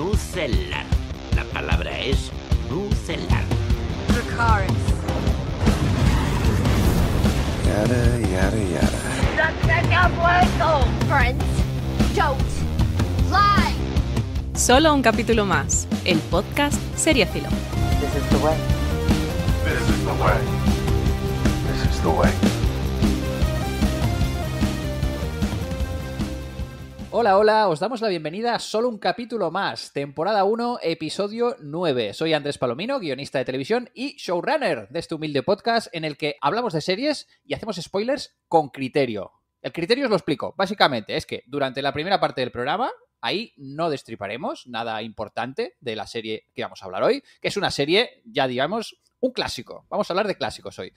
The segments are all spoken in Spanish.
Nucelar. La palabra es Nucelar. Dracarys. Yada, yada, yada. Friends, don't lie. Solo un capítulo más. El podcast Seriafilo. This is the way. This is the way. This is the way. Hola, hola, os damos la bienvenida a solo un capítulo más, temporada 1, episodio 9. Soy Andrés Palomino, guionista de televisión y showrunner de este humilde podcast en el que hablamos de series y hacemos spoilers con criterio. El criterio os lo explico. Básicamente es que durante la primera parte del programa, ahí no destriparemos nada importante de la serie que vamos a hablar hoy, que es una serie, ya digamos, un clásico. Vamos a hablar de clásicos hoy.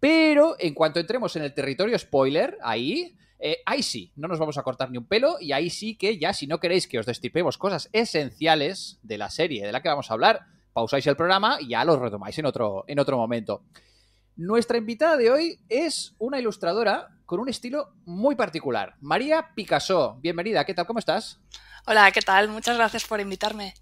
Pero en cuanto entremos en el territorio spoiler, ahí eh, ahí sí, no nos vamos a cortar ni un pelo y ahí sí que ya si no queréis que os destipemos cosas esenciales de la serie de la que vamos a hablar, pausáis el programa y ya los retomáis en otro, en otro momento. Nuestra invitada de hoy es una ilustradora con un estilo muy particular, María Picasso. Bienvenida, ¿qué tal? ¿Cómo estás? Hola, ¿qué tal? Muchas gracias por invitarme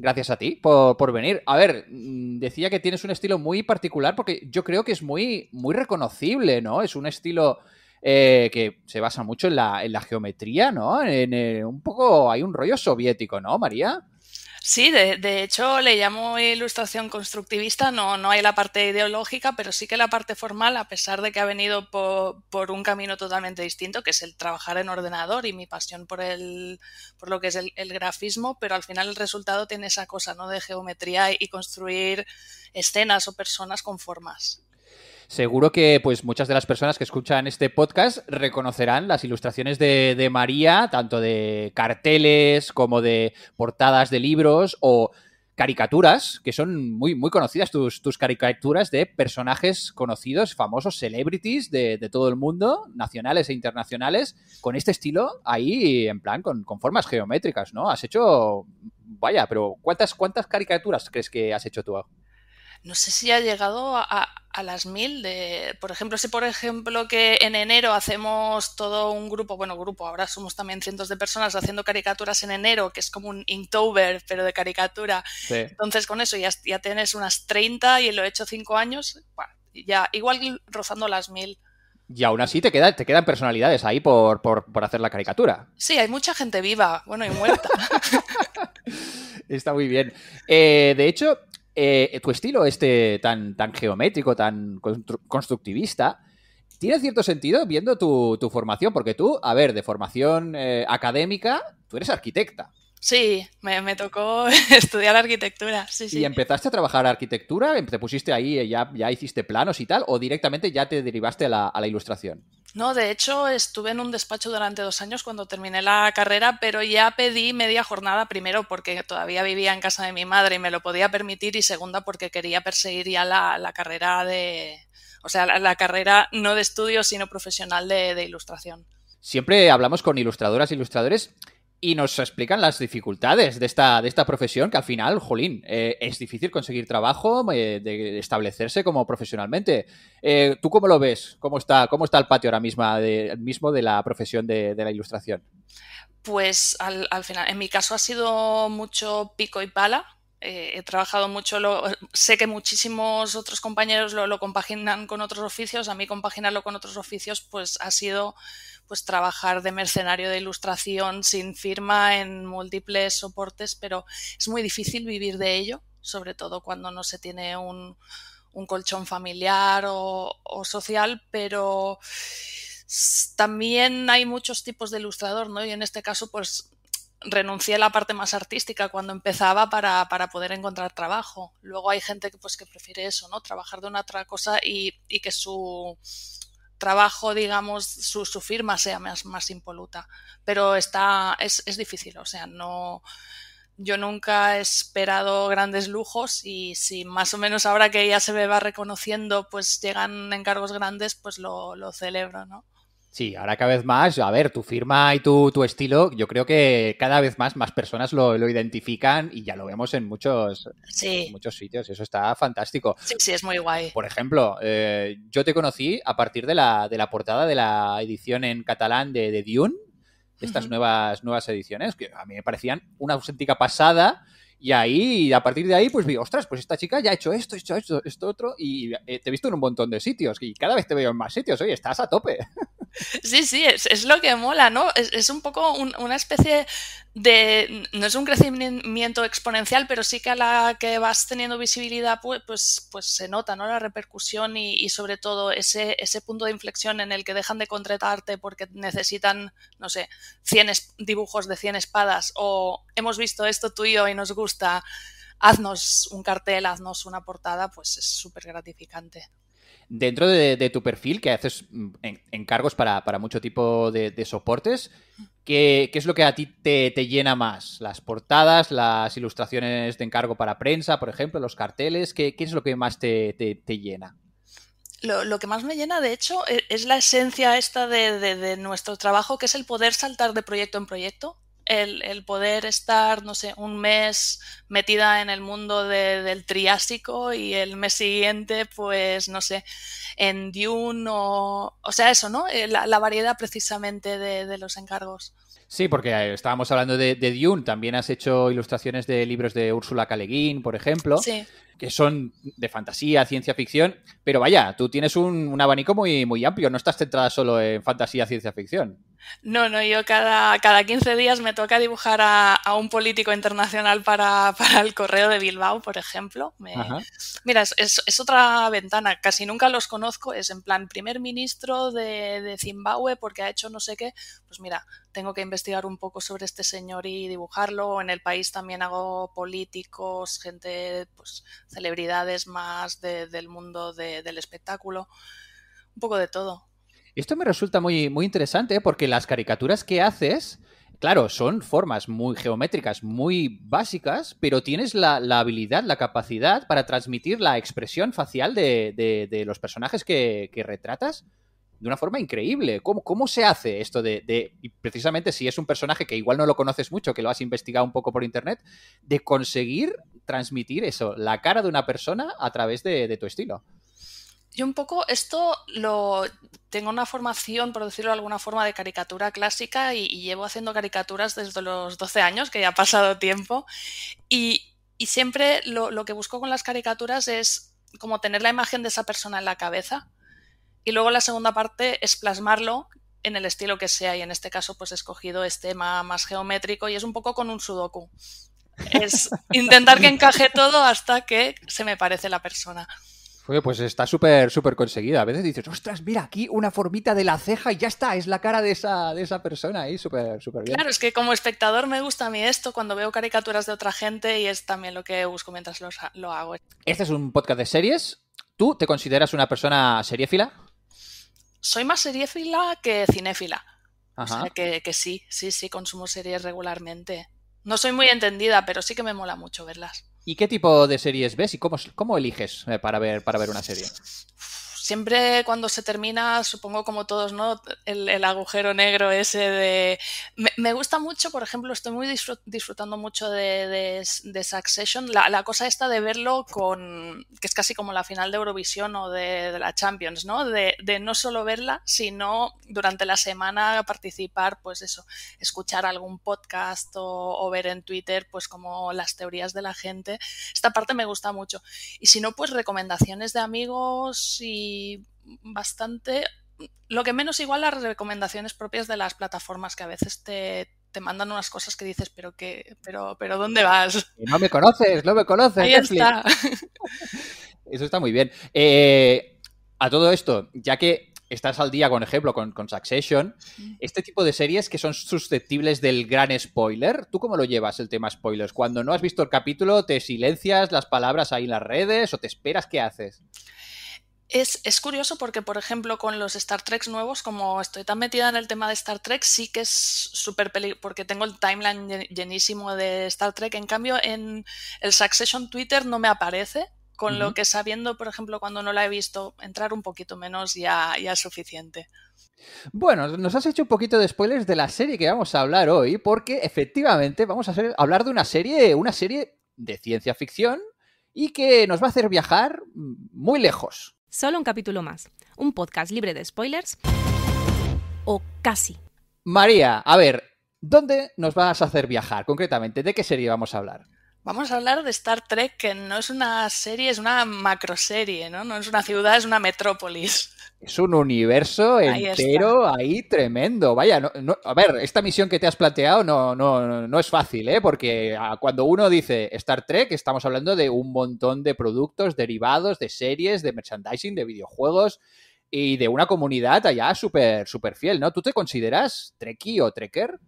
gracias a ti por, venir. A ver, mm, decía que tienes un estilo muy particular porque yo creo que es muy, muy reconocible, ¿no? Es un estilo eh, que se basa mucho en la, geometría, ¿no? En, eh, un poco hay un rollo soviético, ¿no, María? Sí, de, hecho le llamo ilustración constructivista, no, hay la parte ideológica, pero sí que la parte formal, a pesar de que ha venido por, un camino totalmente distinto, que es el trabajar en ordenador y mi pasión por, por lo que es el, el grafismo, pero al final el resultado tiene esa cosa ¿no? de geometría y construir escenas o personas con formas. Seguro que pues muchas de las personas que escuchan este podcast reconocerán las ilustraciones de, de María, tanto de carteles como de portadas de libros o caricaturas, que son muy, muy conocidas, tus, caricaturas de personajes conocidos, famosos, celebrities de, todo el mundo, nacionales e internacionales, con este estilo ahí, en plan, con, con, formas geométricas, ¿no? Has hecho, vaya, pero ¿cuántas, ¿cuántas caricaturas crees que has hecho tú? no sé si ha llegado a, las mil. De, por ejemplo, si por ejemplo que en enero hacemos todo un grupo, bueno, grupo, ahora somos también cientos de personas haciendo caricaturas en enero, que es como un Inktober, pero de caricatura. Entonces con eso ya, ya tienes unas 30 y lo he hecho cinco años, ya igual rozando las mil. Y aún así te, queda, te quedan personalidades ahí por, hacer la caricatura. Sí, hay mucha gente viva, bueno, y muerta. Está muy bien. Eh, de hecho, eh, tu estilo este tan, tan geométrico, tan constructivista, tiene cierto sentido viendo tu, formación, porque tú, a ver, de formación eh, académica, tú eres arquitecta. Sí, me, tocó estudiar arquitectura. Sí, ¿Y empezaste a trabajar arquitectura? ¿Te pusiste ahí, eh, ya, ya hiciste planos y tal? ¿O directamente ya te derivaste a la ilustración? No, de hecho, estuve en un despacho durante dos años cuando terminé la carrera, pero ya pedí media jornada primero porque todavía vivía en casa de mi madre y me lo podía permitir y segunda porque quería perseguir ya la, carrera de, o sea, la, carrera no de estudio, sino profesional de, de ilustración. Siempre hablamos con ilustradoras e ilustradores y nos explican las dificultades de esta, de esta profesión que al final, jolín, eh, es difícil conseguir trabajo, eh, de establecerse como profesionalmente. Eh, ¿Tú cómo lo ves? ¿Cómo está, cómo está el patio ahora mismo de, mismo de la profesión de, la ilustración? Pues al, final, en mi caso ha sido mucho pico y pala. he trabajado mucho, sé que muchísimos otros compañeros lo, lo compaginan con otros oficios, a mí compaginarlo con otros oficios pues ha sido pues trabajar de mercenario de ilustración sin firma en múltiples soportes, pero es muy difícil vivir de ello, sobre todo cuando no se tiene un, colchón familiar o, o social, pero también hay muchos tipos de ilustrador, ¿no? Y en este caso, pues renuncié a la parte más artística cuando empezaba para, para, poder encontrar trabajo. Luego hay gente que pues que prefiere eso, ¿no? Trabajar de una otra cosa y, y que su, trabajo, digamos, su, su firma sea más, más, impoluta. Pero está, es, difícil, o sea, no. Yo nunca he esperado grandes lujos y si más o menos ahora que ya se me va reconociendo, pues llegan encargos grandes, pues lo, lo celebro, ¿no? Sí, ahora cada vez más, a ver, tu firma y tu, estilo, yo creo que cada vez más más personas lo, identifican y ya lo vemos en muchos, muchos sitios, eso está fantástico. Sí, sí, es muy guay. Por ejemplo, eh, yo te conocí a partir de la, portada de la edición en catalán de, de Dune, estas nuevas, nuevas ediciones, que a mí me parecían una auténtica pasada. Y ahí, a partir de ahí, pues vi, ostras, pues esta chica ya ha hecho esto, ha hecho esto, esto otro, y eh, te he visto en un montón de sitios, y cada vez te veo en más sitios, oye, estás a tope. Sí, sí, es, lo que mola, ¿no? Es, un poco una especie de, no es un crecimiento exponencial, pero sí que a la que vas teniendo visibilidad, pues, pues, se nota, ¿no? La repercusión y, sobre todo ese, ese punto de inflexión en el que dejan de contratarte porque necesitan, no sé, 100 dibujos de 100 espadas o hemos visto esto tuyo y, y nos gusta, haznos un cartel, haznos una portada, pues es súper gratificante. Dentro de, tu perfil, que haces mm, encargos para, mucho tipo de, soportes, ¿qué, es lo que a ti te, llena más? ¿Las portadas, las ilustraciones de encargo para prensa, por ejemplo, los carteles? ¿Qué, es lo que más te, llena? Lo, que más me llena, de hecho, e, es, la esencia esta de, de, nuestro trabajo, que es el poder saltar de proyecto en proyecto el, poder estar, no sé, un mes metida en el mundo del Triásico y el mes siguiente, pues, no sé, en Dune o, o sea, eso, ¿no? Eh, la, variedad precisamente de, los encargos. Sí, porque eh, estábamos hablando de, Dune, también has hecho ilustraciones de libros de Úrsula Caleguín, por ejemplo, que son de fantasía, ciencia ficción, pero vaya, tú tienes un, un abanico muy, muy amplio, no estás centrada solo en fantasía, ciencia ficción. No, no, yo cada, cada 15 días me toca dibujar a, un político internacional para, el correo de Bilbao, por ejemplo. mira, es, otra ventana, casi nunca los conozco, es en plan primer ministro de, Zimbabue porque ha hecho no sé qué, pues mira, tengo que investigar un poco sobre este señor y dibujarlo. En el país también hago políticos, gente, pues celebridades más del mundo del espectáculo, un poco de todo. Esto me resulta muy, muy interesante ¿eh? porque las caricaturas que haces, claro, son formas muy geométricas, muy básicas, pero tienes la, habilidad, la capacidad para transmitir la expresión facial de, los personajes que, retratas de una forma increíble. ¿Cómo, cómo se hace esto de, de, precisamente si es un personaje que igual no lo conoces mucho, que lo has investigado un poco por internet, de conseguir transmitir eso, la cara de una persona a través de tu estilo? Yo un poco esto lo tengo una formación, por decirlo de alguna forma, de caricatura clásica y, llevo haciendo caricaturas desde los 12 años, que ya ha pasado tiempo, y, siempre lo, que busco con las caricaturas es como tener la imagen de esa persona en la cabeza y luego la segunda parte es plasmarlo en el estilo que sea y en este caso pues he escogido este tema más geométrico y es un poco con un sudoku. Es intentar que encaje todo hasta que se me parece la persona pues está súper, súper conseguida. A veces dices, ostras, mira, aquí una formita de la ceja y ya está, es la cara de esa, de esa persona ahí, súper, súper bien. Claro, es que como espectador me gusta a mí esto cuando veo caricaturas de otra gente y es también lo que busco mientras lo hago. Este es un podcast de series. ¿Tú te consideras una persona seriefila? Soy más seriefila que cinéfila. que sí, sí, sí, consumo series regularmente. No soy muy entendida, pero sí que me mola mucho verlas. ¿Y qué tipo de series ves y cómo, cómo eliges eh, para ver, para ver una serie? siempre cuando se termina, supongo como todos, ¿no? El, agujero negro ese de... Me, gusta mucho, por ejemplo, estoy muy disfrutando mucho de, de, Succession, la, la, cosa esta de verlo con... que es casi como la final de Eurovisión o de, la Champions, ¿no? De, no solo verla, sino durante la semana participar, pues eso, escuchar algún podcast o, o ver en Twitter, pues como las teorías de la gente. Esta parte me gusta mucho. Y si no, pues recomendaciones de amigos y bastante, lo que menos igual las recomendaciones propias de las plataformas que a veces te, mandan unas cosas que dices, pero que, pero, pero ¿dónde vas? No me conoces, no me conoces. Eso está muy bien. Eh, a todo esto, ya que estás al día, con ejemplo, con, con Succession, este tipo de series que son susceptibles del gran spoiler, ¿tú cómo lo llevas el tema spoilers? Cuando no has visto el capítulo, ¿te silencias las palabras ahí en las redes o te esperas? ¿Qué haces? Es, curioso porque, por ejemplo, con los Star Trek nuevos, como estoy tan metida en el tema de Star Trek, sí que es súper peligroso, porque tengo el timeline llenísimo de Star Trek. En cambio, en el Succession Twitter no me aparece, con lo que sabiendo, por ejemplo, cuando no la he visto, entrar un poquito menos ya, ya es suficiente. Bueno, nos has hecho un poquito de spoilers de la serie que vamos a hablar hoy, porque efectivamente vamos a hablar de una serie, una serie de ciencia ficción y que nos va a hacer viajar mm, muy lejos Solo un capítulo más, un podcast libre de spoilers o casi. María, a ver, ¿dónde nos vas a hacer viajar concretamente? ¿De qué serie vamos a hablar? Vamos a hablar de Star Trek, que no es una serie, es una macroserie, ¿no? No es una ciudad, es una metrópolis. Es un universo entero ahí, tremendo. Vaya, a ver, esta misión que te has planteado no, no, no es fácil, ¿eh? Porque ah, cuando uno dice Star Trek, estamos hablando de un montón de productos derivados, de series, de merchandising, de videojuegos y de una comunidad allá súper, súper fiel, ¿no? ¿Tú te consideras treki o trekker?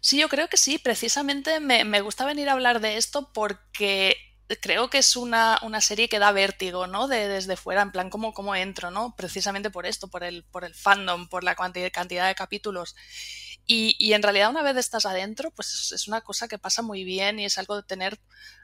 Sí, yo creo que sí. Precisamente me, me gusta venir a hablar de esto porque creo que es una, una, serie que da vértigo, ¿no? De, desde fuera, en plan, ¿cómo, ¿cómo, entro, ¿no? Precisamente por esto, por el, por el fandom, por la cantidad, de capítulos. Y, y, en realidad una vez estás adentro, pues es, una cosa que pasa muy bien y es algo de tener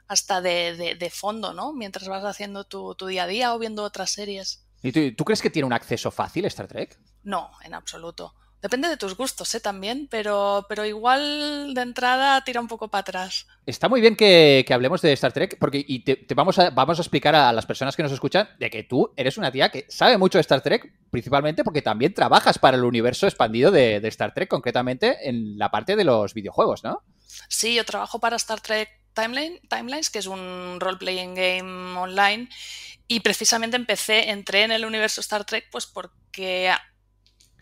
hasta de, de, de fondo, ¿no? Mientras vas haciendo tu, tu, día a día o viendo otras series. ¿Y tú, tú crees que tiene un acceso fácil Star Trek? No, en absoluto. Depende de tus gustos, ¿eh? También, pero, pero igual de entrada tira un poco para atrás. Está muy bien que, hablemos de Star Trek, porque y te, vamos, a, vamos a explicar a las personas que nos escuchan de que tú eres una tía que sabe mucho de Star Trek, principalmente porque también trabajas para el universo expandido de, Star Trek, concretamente en la parte de los videojuegos, ¿no? Sí, yo trabajo para Star Trek Timeline, Timelines, que es un role-playing game online. Y precisamente empecé, entré en el universo Star Trek, pues porque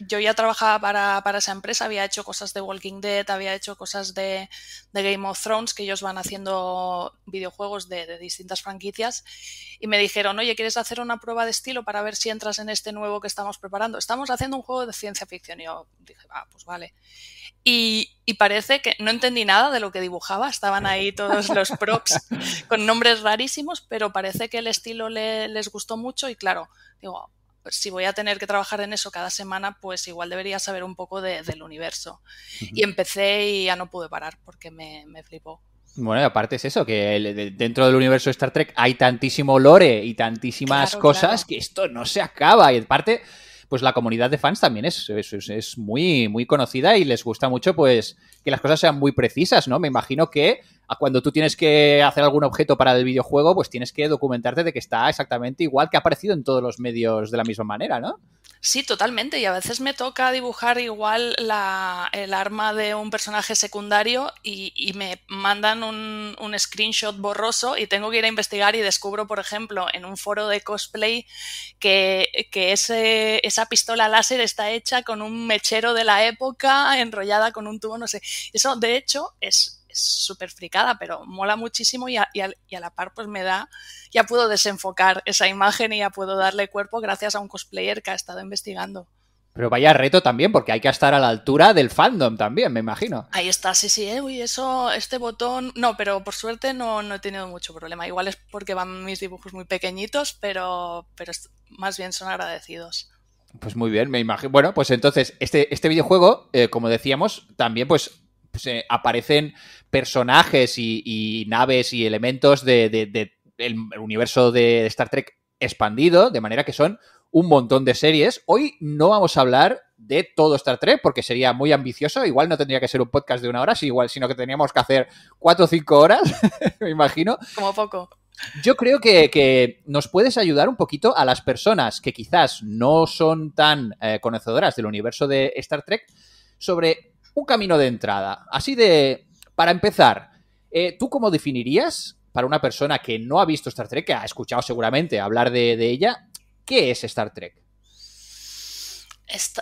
yo ya trabajaba para, esa empresa, había hecho cosas de Walking Dead, había hecho cosas de, Game of Thrones, que ellos van haciendo videojuegos de, distintas franquicias, y me dijeron, oye, ¿quieres hacer una prueba de estilo para ver si entras en este nuevo que estamos preparando? Estamos haciendo un juego de ciencia ficción. Y yo dije, ah, pues vale. Y, parece que no entendí nada de lo que dibujaba, estaban ahí todos los props con nombres rarísimos, pero parece que el estilo les gustó mucho y claro, digo, si voy a tener que trabajar en eso cada semana, pues igual debería saber un poco del universo. Y empecé y ya no pude parar porque me, flipó. Bueno, y aparte es eso, que dentro del universo de Star Trek hay tantísimo lore y tantísimas cosas que esto no se acaba. Y aparte, pues la comunidad de fans también es, es, muy, muy conocida y les gusta mucho pues que las cosas sean muy precisas, ¿no? Me imagino que cuando tú tienes que hacer algún objeto para el videojuego, pues tienes que documentarte de que está exactamente igual que ha aparecido en todos los medios de la misma manera, ¿no? Sí, totalmente. Y a veces me toca dibujar igual el arma de un personaje secundario y, me mandan un, screenshot borroso y tengo que ir a investigar y descubro, por ejemplo, en un foro de cosplay que, que esa pistola láser está hecha con un mechero de la época enrollada con un tubo, no sé. Eso, de hecho, es súper fricada, pero mola muchísimo y a, la par pues me da, ya puedo desenfocar esa imagen y ya puedo darle cuerpo gracias a un cosplayer que ha estado investigando. Pero vaya reto también, porque hay que estar a la altura del fandom también, me imagino. Ahí está, sí, sí, ¿eh? uy, eso, este botón, no, pero por suerte no, no he tenido mucho problema. Igual es porque van mis dibujos muy pequeñitos, pero, pero más bien son agradecidos. Pues muy bien, me imagino. Bueno, pues entonces, este, este videojuego, eh, como decíamos, también pues aparecen personajes y, naves y elementos del de, universo de Star Trek expandido, de manera que son un montón de series. Hoy no vamos a hablar de todo Star Trek porque sería muy ambicioso. Igual no tendría que ser un podcast de una hora, sino que teníamos que hacer cuatro o cinco horas, me imagino. Como poco. Yo creo que, nos puedes ayudar un poquito a las personas que quizás no son tan eh, conocedoras del universo de Star Trek sobre un camino de entrada. Así de, para empezar, eh, ¿tú cómo definirías para una persona que no ha visto Star Trek, que ha escuchado seguramente hablar de, ella, qué es Star Trek?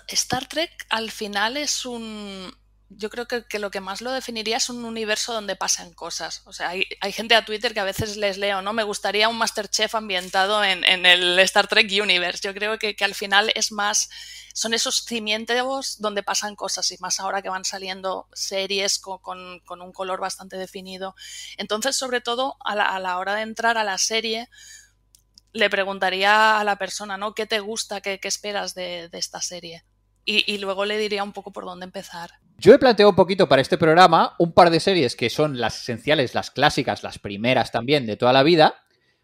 Star Trek al final es un, yo creo que, lo que más lo definiría es un universo donde pasan cosas. O sea, hay, hay gente a Twitter que a veces les leo, ¿no? Me gustaría un Masterchef ambientado en, el Star Trek Universe. Yo creo que, al final es más, son esos cimientos donde pasan cosas y más ahora que van saliendo series con, un color bastante definido. Entonces, sobre todo, a la, hora de entrar a la serie, le preguntaría a la persona, ¿no? ¿Qué te gusta? ¿Qué, esperas de, de, esta serie? y, luego le diría un poco por dónde empezar. Yo he planteado un poquito para este programa un par de series que son las esenciales, las clásicas, las primeras también de toda la vida,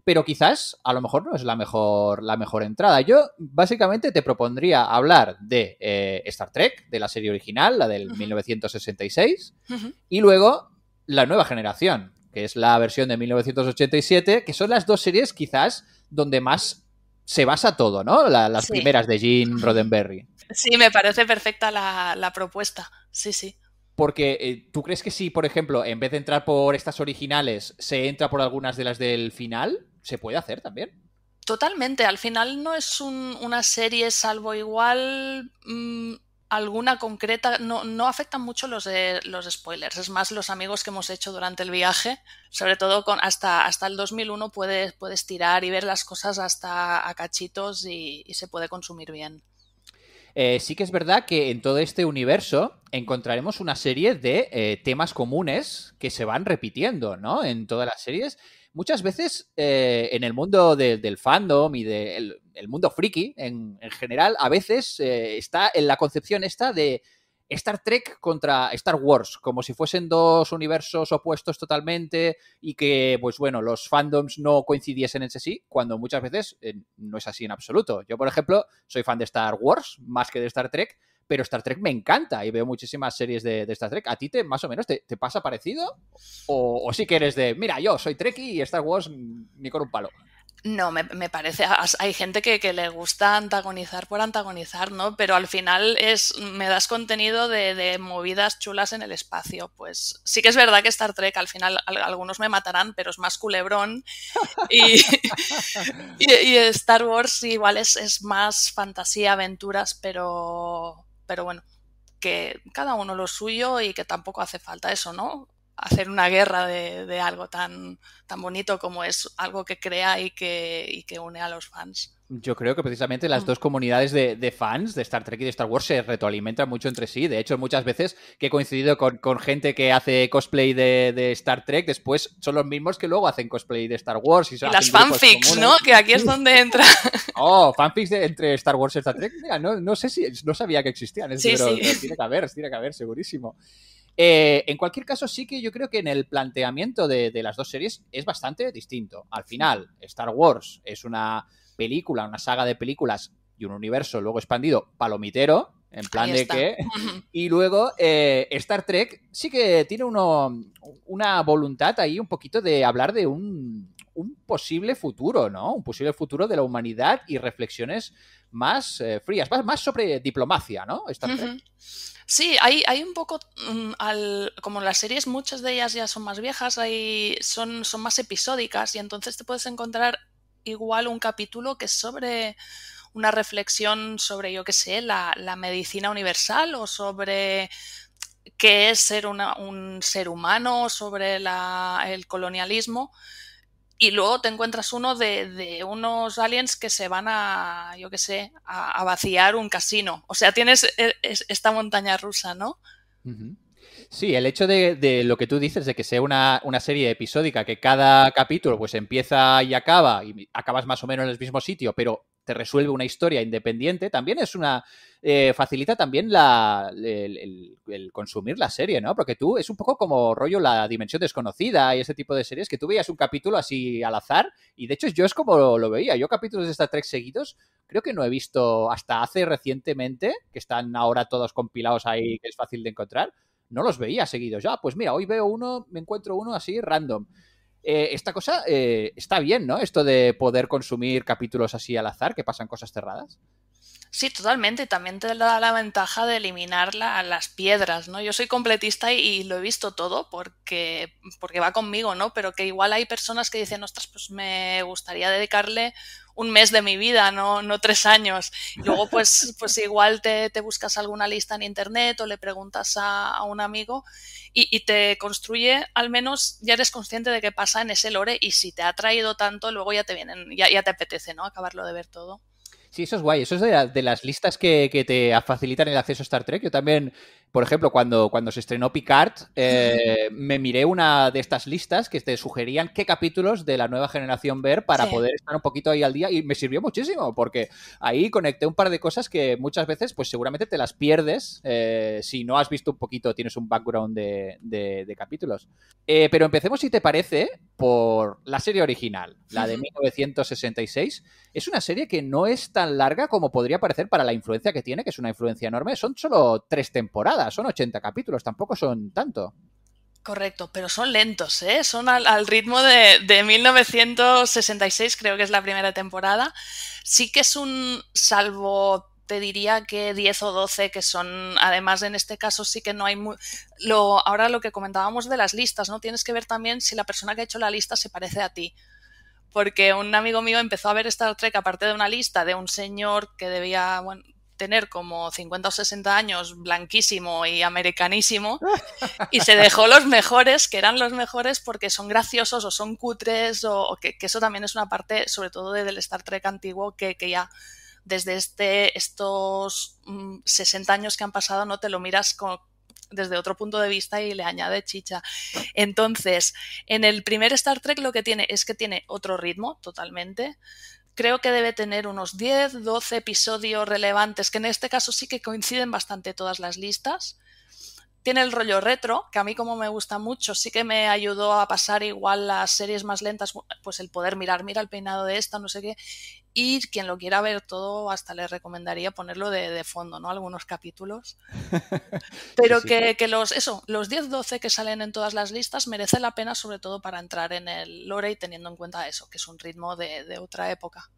pero quizás a lo mejor no es la mejor, la mejor entrada. Yo básicamente te propondría hablar de eh, Star Trek, de la serie original, la del 1966, y luego la nueva generación, que es la versión de 1987, que son las dos series quizás donde más se basa todo, ¿no? las primeras de Gene Roddenberry. Sí, me parece perfecta la, propuesta. Sí, sí. Porque eh, tú crees que si, por ejemplo, en vez de entrar por estas originales, se entra por algunas de las del final, se puede hacer también. Totalmente. Al final no es una serie, salvo igual mm, alguna concreta. No, no afectan mucho los, los spoilers. Es más, los amigos que hemos hecho durante el viaje, sobre todo con hasta, hasta el 2001, puedes, puedes tirar y ver las cosas hasta a cachitos y se puede consumir bien. Eh, sí que es verdad que en todo este universo encontraremos una serie de eh, temas comunes que se van repitiendo, ¿no? En todas las series. Muchas veces eh, en el mundo del fandom y del mundo friki en, general, a veces está en la concepción esta de Star Trek contra Star Wars, como si fuesen dos universos opuestos totalmente y que, pues bueno, los fandoms no coincidiesen entre sí, cuando muchas veces eh, no es así en absoluto. Yo, por ejemplo, soy fan de Star Wars más que de Star Trek, pero Star Trek me encanta y veo muchísimas series de, Star Trek. ¿A ti te, más o menos te, pasa parecido? ¿O, ¿O, sí que eres de, mira, yo soy Trekkie y Star Wars mm, ni con un palo? No, me, me, parece, hay gente que, le gusta antagonizar por antagonizar, ¿no? Pero al final es, me das contenido de, de, movidas chulas en el espacio, pues sí que es verdad que Star Trek al final algunos me matarán, pero es más culebrón y, y, Star Wars igual es, es, más fantasía, aventuras, pero, pero bueno, que cada uno lo suyo y que tampoco hace falta eso, ¿no? hacer una guerra de, algo tan, tan bonito como es algo que crea y que, que une a los fans. Yo creo que precisamente las mm. dos comunidades de, de, fans de Star Trek y de Star Wars se retroalimentan mucho entre sí. De hecho, muchas veces que he coincidido con, gente que hace cosplay de, Star Trek, después son los mismos que luego hacen cosplay de Star Wars. Y, las fanfics, ¿no? Que aquí es donde entra. Oh, fanfics entre Star Wars y Star Trek. no, sé si, no sabía que existían, pero tiene que haber, tiene que haber, segurísimo. Eh, en cualquier caso, sí que yo creo que en el planteamiento de, las dos series es bastante distinto. Al final, Star Wars es una película, una saga de películas y un universo luego expandido palomitero, en plan de que. Y luego, eh, Star Trek sí que tiene una voluntad ahí un poquito de hablar de un, posible futuro, ¿no? Un posible futuro de la humanidad y reflexiones más eh, frías, más, sobre diplomacia, ¿no? Star Trek. Sí, hay, hay un poco, mm, al, como las series, muchas de ellas ya son más viejas, son, son más episódicas y entonces te puedes encontrar igual un capítulo que es sobre una reflexión sobre, yo qué sé, la, la medicina universal o sobre qué es ser una, un ser humano, sobre la, el colonialismo, y luego te encuentras uno de, unos aliens que se van a, yo qué sé, a, vaciar un casino. O sea, tienes eh, esta montaña rusa, ¿no? Sí, el hecho de, de lo que tú dices, de que sea una, una, serie episódica, que cada capítulo pues empieza y acaba, y acabas más o menos en el mismo sitio, pero te resuelve una historia independiente, también es una. Eh, facilita también la, el, consumir la serie, ¿no? Porque tú es un poco como rollo la dimensión desconocida y ese tipo de series que tú veías un capítulo así al azar y de hecho yo es como lo, veía. Yo capítulos de Star tres seguidos creo que no he visto hasta hace recientemente, que están ahora todos compilados ahí, que es fácil de encontrar, no los veía seguidos. Ya, pues mira, hoy veo uno, me encuentro uno así random. Eh, esta cosa eh, está bien, ¿no? Esto de poder consumir capítulos así al azar, que pasan cosas cerradas. Sí, totalmente. también te da la ventaja de eliminar las piedras, ¿no? Yo soy completista y, lo he visto todo porque, porque va conmigo, ¿no? Pero que igual hay personas que dicen, ostras, pues me gustaría dedicarle un mes de mi vida, no, no tres años. luego, pues, pues igual te, buscas alguna lista en internet o le preguntas a, un amigo y, y, te construye, al menos ya eres consciente de qué pasa en ese lore y si te ha traído tanto, luego ya te vienen, ya, ya te apetece, ¿no? Acabarlo de ver todo. Sí, eso es guay. Eso es de, las listas que, que, te facilitan el acceso a Star Trek. Yo también por ejemplo, cuando, cuando se estrenó Picard, eh, me miré una de estas listas que te sugerían qué capítulos de la nueva generación ver para poder estar un poquito ahí al día y me sirvió muchísimo porque ahí conecté un par de cosas que muchas veces pues seguramente te las pierdes eh, si no has visto un poquito, tienes un background de, capítulos. Eh, pero empecemos, si te parece, por la serie original, la de 1966. Es una serie que no es tan larga como podría parecer para la influencia que tiene, que es una influencia enorme. Son solo tres temporadas son 80 capítulos, tampoco son tanto. Correcto, pero son lentos, ¿eh? son al, ritmo de, 1966, creo que es la primera temporada. Sí que es un, salvo, te diría que 10 o 12, que son, además en este caso sí que no hay... Muy, lo, ahora lo que comentábamos de las listas, ¿no? Tienes que ver también si la persona que ha hecho la lista se parece a ti porque un amigo mío empezó a ver Star Trek aparte de una lista de un señor que debía, tener como 50 o 60 años, blanquísimo y americanísimo, y se dejó los mejores, que eran los mejores porque son graciosos o son cutres, o, que, eso también es una parte, sobre todo del Star Trek antiguo, que, ya desde este, estos 60 mm, años que han pasado no te lo miras con, desde otro punto de vista y le añade chicha. Entonces, en el primer Star Trek lo que tiene es que tiene otro ritmo totalmente creo que debe tener unos 10, 12 episodios relevantes, que en este caso sí que coinciden bastante todas las listas. Tiene el rollo retro, que a mí como me gusta mucho, sí que me ayudó a pasar igual las series más lentas, pues el poder mirar, mira el peinado de esta, no sé qué, y quien lo quiera ver todo, hasta le recomendaría ponerlo de, de fondo, ¿no? Algunos capítulos. Pero Que, que, los, eso, los 10-12 que salen en todas las listas merece la pena, sobre todo para entrar en el lore y teniendo en cuenta eso, que es un ritmo de, de otra época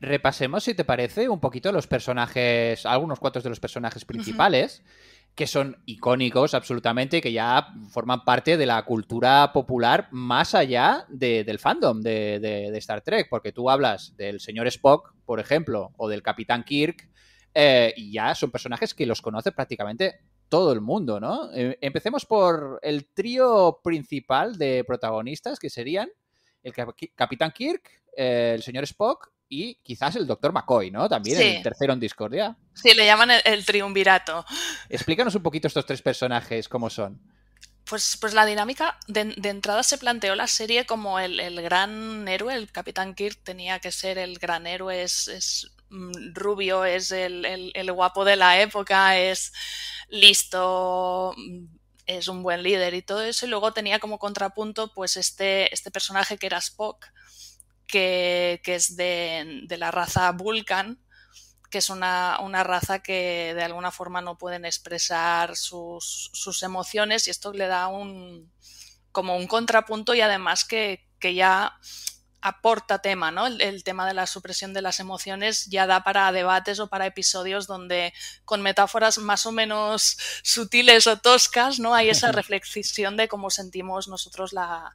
repasemos, si te parece, un poquito los personajes, algunos cuantos de los personajes principales. que son icónicos absolutamente que ya forman parte de la cultura popular más allá del fandom de, Star Trek, porque tú hablas del señor Spock, por ejemplo, o del capitán Kirk, eh, y ya son personajes que los conoce prácticamente todo el mundo, ¿no? Eh, empecemos por el trío principal de protagonistas, que serían el Capitán Kirk, eh, el señor Spock y quizás el doctor McCoy, ¿no? También el tercero en discordia. Sí, le llaman el, triunvirato. Explícanos un poquito estos tres personajes, cómo son. Pues, pues la dinámica de, entrada se planteó la serie como el, gran héroe, el capitán Kirk tenía que ser el gran héroe, es, mm, rubio, es el, el guapo de la época, es listo, mm, es un buen líder y todo eso. Y luego tenía como contrapunto pues este, este personaje que era Spock, que, es de, la raza Vulcan, que es una, raza que de alguna forma no pueden expresar sus, emociones y esto le da un como un contrapunto y además que, ya aporta tema, ¿no? El, el, tema de la supresión de las emociones ya da para debates o para episodios donde con metáforas más o menos sutiles o toscas, ¿no? Hay esa reflexión de cómo sentimos nosotros la,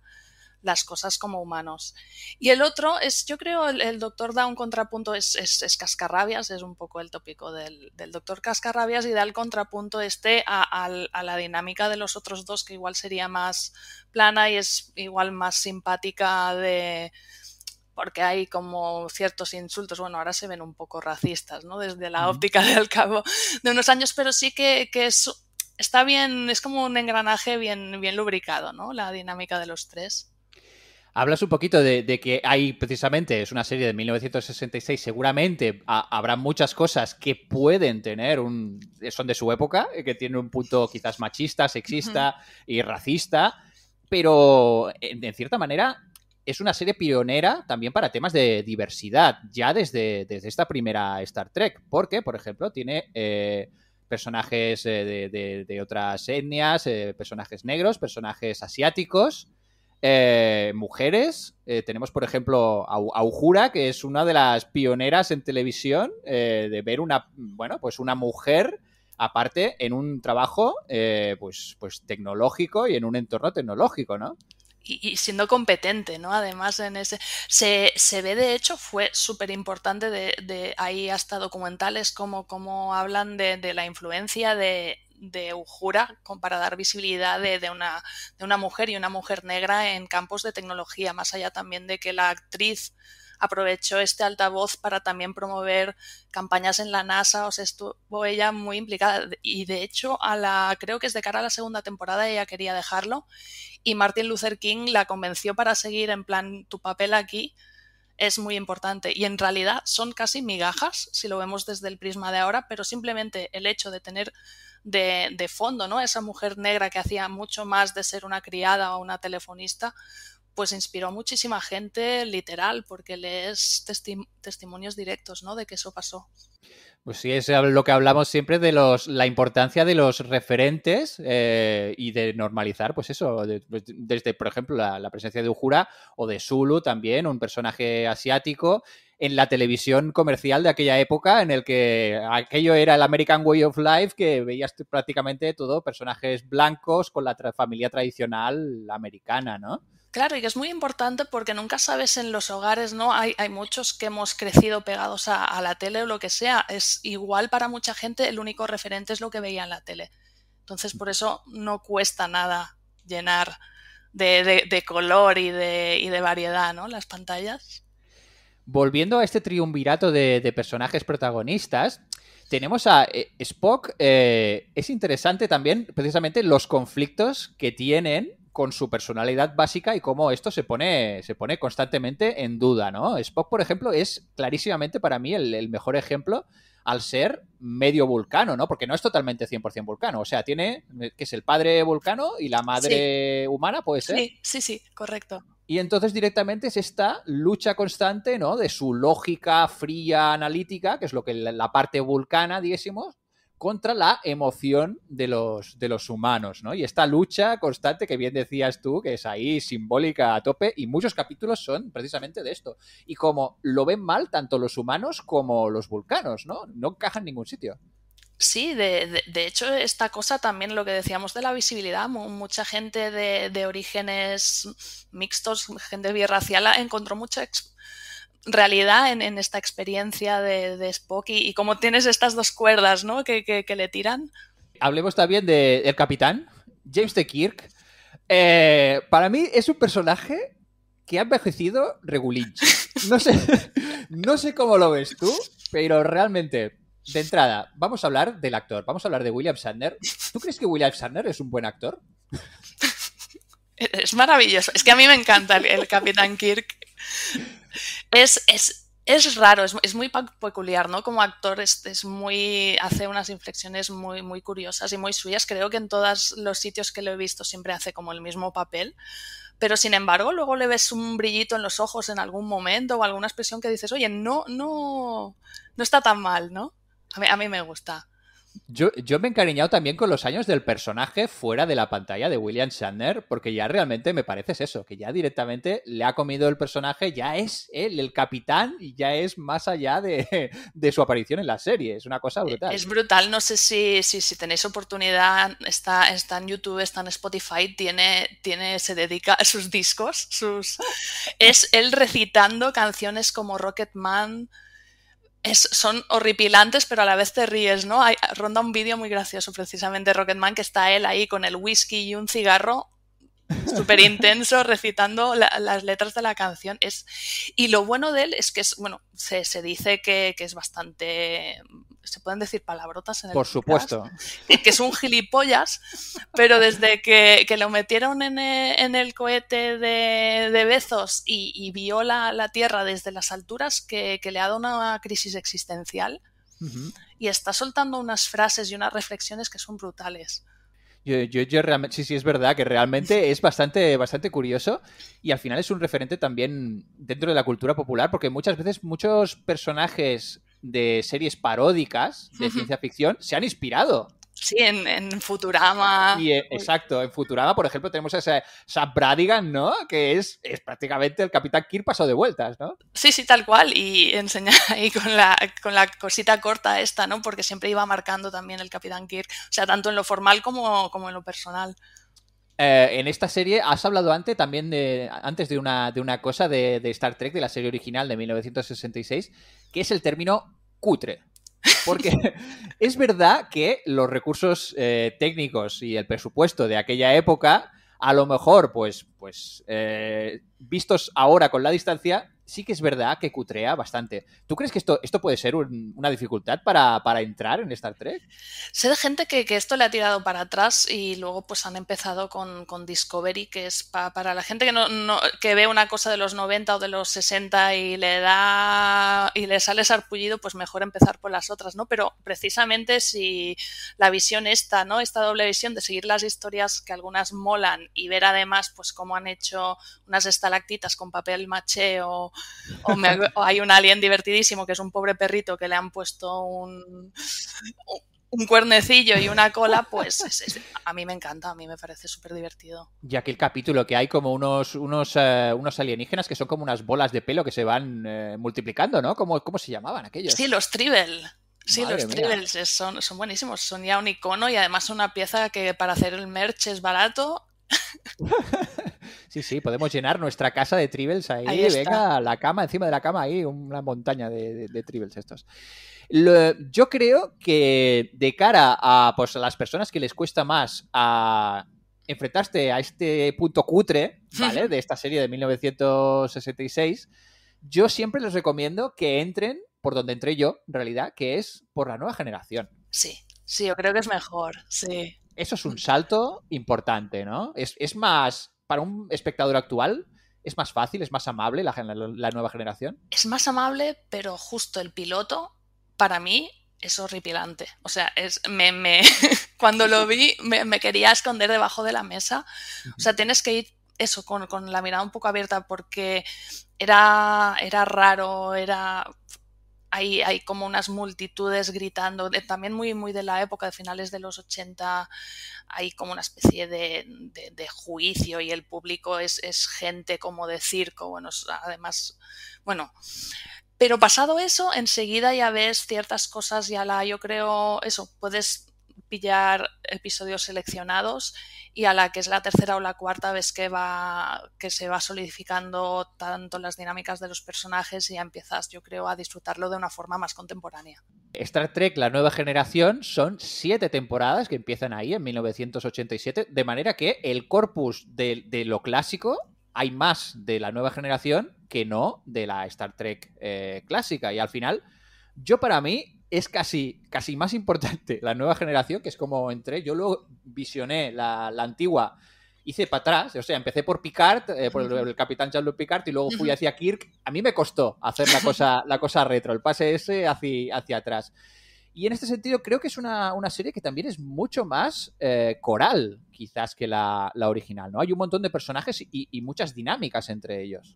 las cosas como humanos. Y el otro es, yo creo, el, doctor da un contrapunto, es, es, cascarrabias, es un poco el tópico del, del doctor cascarrabias y da el contrapunto este a, la dinámica de los otros dos que igual sería más plana y es igual más simpática de porque hay como ciertos insultos, bueno, ahora se ven un poco racistas, ¿no? Desde la óptica del cabo de unos años, pero sí que, es está bien, es como un engranaje bien, bien lubricado, ¿no? La dinámica de los tres. Hablas un poquito de, que hay precisamente, es una serie de 1966, seguramente habrá muchas cosas que pueden tener un, son de su época, eh, que tienen un punto quizás machista, sexista y racista, pero en, cierta manera es una serie pionera también para temas de diversidad, ya desde, desde esta primera Star Trek, porque, por ejemplo, tiene... Eh, personajes eh, de, otras etnias, personajes negros, personajes asiáticos, eh, mujeres, eh, tenemos por ejemplo a Aujura, que es una de las pioneras en televisión eh, de ver una, bueno, pues una mujer aparte en un trabajo pues, pues tecnológico y en un entorno tecnológico, ¿no? y, siendo competente, ¿no? Además, en ese. Se, ve, de hecho, fue súper importante de, ahí hasta documentales como, como hablan de la influencia de, de Ujura para dar visibilidad de, una, de una mujer y una mujer negra en campos de tecnología, más allá también de que la actriz aprovechó este altavoz para también promover campañas en la NASA, o sea, estuvo ella muy implicada y de hecho a la creo que es de cara a la segunda temporada ella quería dejarlo y Martin Luther King la convenció para seguir en plan tu papel aquí es muy importante. Y en realidad son casi migajas, si lo vemos desde el prisma de ahora, pero simplemente el hecho de tener de, de fondo, ¿no? Esa mujer negra que hacía mucho más de ser una criada o una telefonista, pues inspiró muchísima gente literal, porque lees testimonios directos, ¿no? De que eso pasó. Pues sí, es lo que hablamos siempre de los, la importancia de los referentes eh, y de normalizar, pues eso, pues, desde, por ejemplo, la, presencia de Ujura o de Zulu también, un personaje asiático, en la televisión comercial de aquella época, en el que aquello era el American Way of Life, que veías prácticamente todo, personajes blancos con la familia tradicional americana, ¿no? Claro, y que es muy importante porque nunca sabes en los hogares, ¿no? Hay, hay muchos que hemos crecido pegados a, la tele o lo que sea. Es igual para mucha gente, el único referente es lo que veía en la tele. Entonces, por eso no cuesta nada llenar de, color y de, variedad, ¿no? Las pantallas. Volviendo a este triunvirato de, personajes protagonistas, tenemos a eh, Spock. Eh, es interesante también, precisamente, los conflictos que tienen con su personalidad básica y cómo esto se pone, se pone constantemente en duda, ¿no? Spock, por ejemplo, es clarísimamente para mí el, mejor ejemplo al ser medio vulcano, ¿no? Porque no es totalmente 100% vulcano, o sea, tiene, eh, que es el padre vulcano y la madre humana, puede ser. Sí, sí, sí, correcto. Y entonces directamente es esta lucha constante, ¿no? De su lógica fría, analítica, que es lo que la parte vulcana, diésemos, contra la emoción de los, de los humanos, ¿no? Y esta lucha constante que bien decías tú, que es ahí simbólica a tope, y muchos capítulos son precisamente de esto. Y como lo ven mal tanto los humanos como los vulcanos, ¿no? No encajan en ningún sitio. Sí, de, hecho, esta cosa también lo que decíamos de la visibilidad, mucha gente de, orígenes mixtos, gente birracial, encontró mucha realidad en, esta experiencia de, Spock y, cómo tienes estas dos cuerdas ¿no? que, le tiran. Hablemos también del capitán, James de Kirk. Eh, para mí es un personaje que ha envejecido regulín. No sé, no sé cómo lo ves tú, pero realmente, de entrada, vamos a hablar del actor, vamos a hablar de William Sandner. ¿Tú crees que William Sandner es un buen actor? Es maravilloso. Es que a mí me encanta el Capitán Kirk es, es, raro, es, muy peculiar, ¿no? Como actor es, muy, hace unas inflexiones muy, muy curiosas y muy suyas. Creo que en todos los sitios que lo he visto siempre hace como el mismo papel. Pero sin embargo, luego le ves un brillito en los ojos en algún momento o alguna expresión que dices, oye, no, no, no está tan mal, ¿no? a mí, a mí me gusta. Yo, yo, me he encariñado también con los años del personaje fuera de la pantalla de William Shatner, porque ya realmente me parece eso, que ya directamente le ha comido el personaje, ya es él el capitán y ya es más allá de, su aparición en la serie. Es una cosa eh, brutal. Es brutal, no sé si, si, tenéis oportunidad, está, en YouTube, está en Spotify, tiene, tiene, se dedica a sus discos, sus... es él recitando canciones como Rocket Man es, son horripilantes, pero a la vez te ríes, ¿no? Hay, ronda un vídeo muy gracioso precisamente de Rocketman que está él ahí con el whisky y un cigarro súper intenso recitando las letras de la canción. Es, y lo bueno de él es que bueno, se, dice que, es bastante. Se pueden decir palabrotas en el Por supuesto. que es un gilipollas, pero desde que, que lo metieron en eh, el, cohete de, de, Bezos y, y vio la, Tierra desde las alturas, que, le ha dado una crisis existencial. Y está soltando unas frases y unas reflexiones que son brutales. Yo, realmente, sí, sí, es verdad que realmente es bastante, bastante curioso y al final es un referente también dentro de la cultura popular porque muchas veces muchos personajes de series paródicas de ciencia ficción se han inspirado Sí, en, Futurama. Y, eh, exacto, en Futurama, por ejemplo, tenemos a esa Bradigan, ¿no? Que es, es prácticamente el Capitán Kirk paso de vueltas, ¿no? Sí, sí, tal cual. Y enseñar ahí con la, cosita corta esta, ¿no? Porque siempre iba marcando también el Capitán Kirk. O sea, tanto en lo formal como, en lo personal. Eh, en esta serie has hablado antes también de antes de una, de una cosa de Star Trek, de la serie original de 1966, que es el término cutre. Porque es verdad que los recursos eh, técnicos y el presupuesto de aquella época, a lo mejor, pues, pues eh, vistos ahora con la distancia, sí que es verdad que cutrea bastante. ¿Tú crees que esto, esto puede ser una dificultad para, entrar en Star Trek? Sé de gente que, esto le ha tirado para atrás y luego pues han empezado con, con Discovery, que es para la gente que, no, que ve una cosa de los 90 o de los 60 y le da y le sale sarpullido, pues mejor empezar por las otras, ¿no? Pero precisamente si la visión esta, ¿no? Esta doble visión de seguir las historias que algunas molan y ver además pues cómo han hecho unas estalactitas con papel maché o, o, hay un alien divertidísimo que es un pobre perrito que le han puesto un, un cuernecillo y una cola, pues a mí me encanta, a mí me parece súper divertido. Y aquí el capítulo que hay como unos, unos, eh, unos alienígenas que son como unas bolas de pelo que se van eh, multiplicando, ¿no? ¿Cómo, se llamaban aquellos? Sí, los tribels. Sí, los tribbles eh, son, son buenísimos, son ya un icono y además una pieza que para hacer el merch es barato Sí, sí, podemos llenar nuestra casa de tribbles ahí. venga, la cama, encima de la cama ahí, una montaña de, de, estos. yo creo que de cara pues, a, las personas que les cuesta más a a este punto cutre, ¿vale? De esta serie de 1966, yo siempre les recomiendo que entren por donde entré yo, en realidad, que es por la nueva generación. Sí, sí, yo creo que es mejor, sí. Eso es un salto importante, ¿no? Es, es más para un espectador actual, ¿Es más fácil? ¿Es más amable la, nueva generación? Es más amable, pero justo el piloto, para mí, es horripilante. O sea, es, me, cuando lo vi, me, quería esconder debajo de la mesa. O sea, tienes que ir eso, con, con la mirada un poco abierta, porque era, era raro, era hay, como unas multitudes gritando, también muy, muy de la época de finales de los 80, hay como una especie de, juicio y el público es, es, gente como de circo, bueno, además, bueno. Pero pasado eso, enseguida ya ves ciertas cosas, ya la, yo creo, eso, puedes pillar episodios seleccionados y a la que es la tercera o la cuarta vez que va que se va solidificando tanto las dinámicas de los personajes y ya empiezas yo creo a disfrutarlo de una forma más contemporánea. Star Trek la nueva generación son siete temporadas que empiezan ahí en 1987 de manera que el corpus de, lo clásico hay más de la nueva generación que no de la Star Trek eh, clásica y al final yo para mí es casi, casi más importante la nueva generación, que es como entré. Yo luego visioné la, antigua, hice para atrás, o sea, empecé por Picard, eh, por el, capitán Charles Picard, y luego fui hacia Kirk. A mí me costó hacer la cosa, la cosa retro, el pase ese hacia, hacia atrás. Y en este sentido creo que es una, serie que también es mucho más eh, coral, quizás, que la, original, ¿no? Hay un montón de personajes y, y muchas dinámicas entre ellos.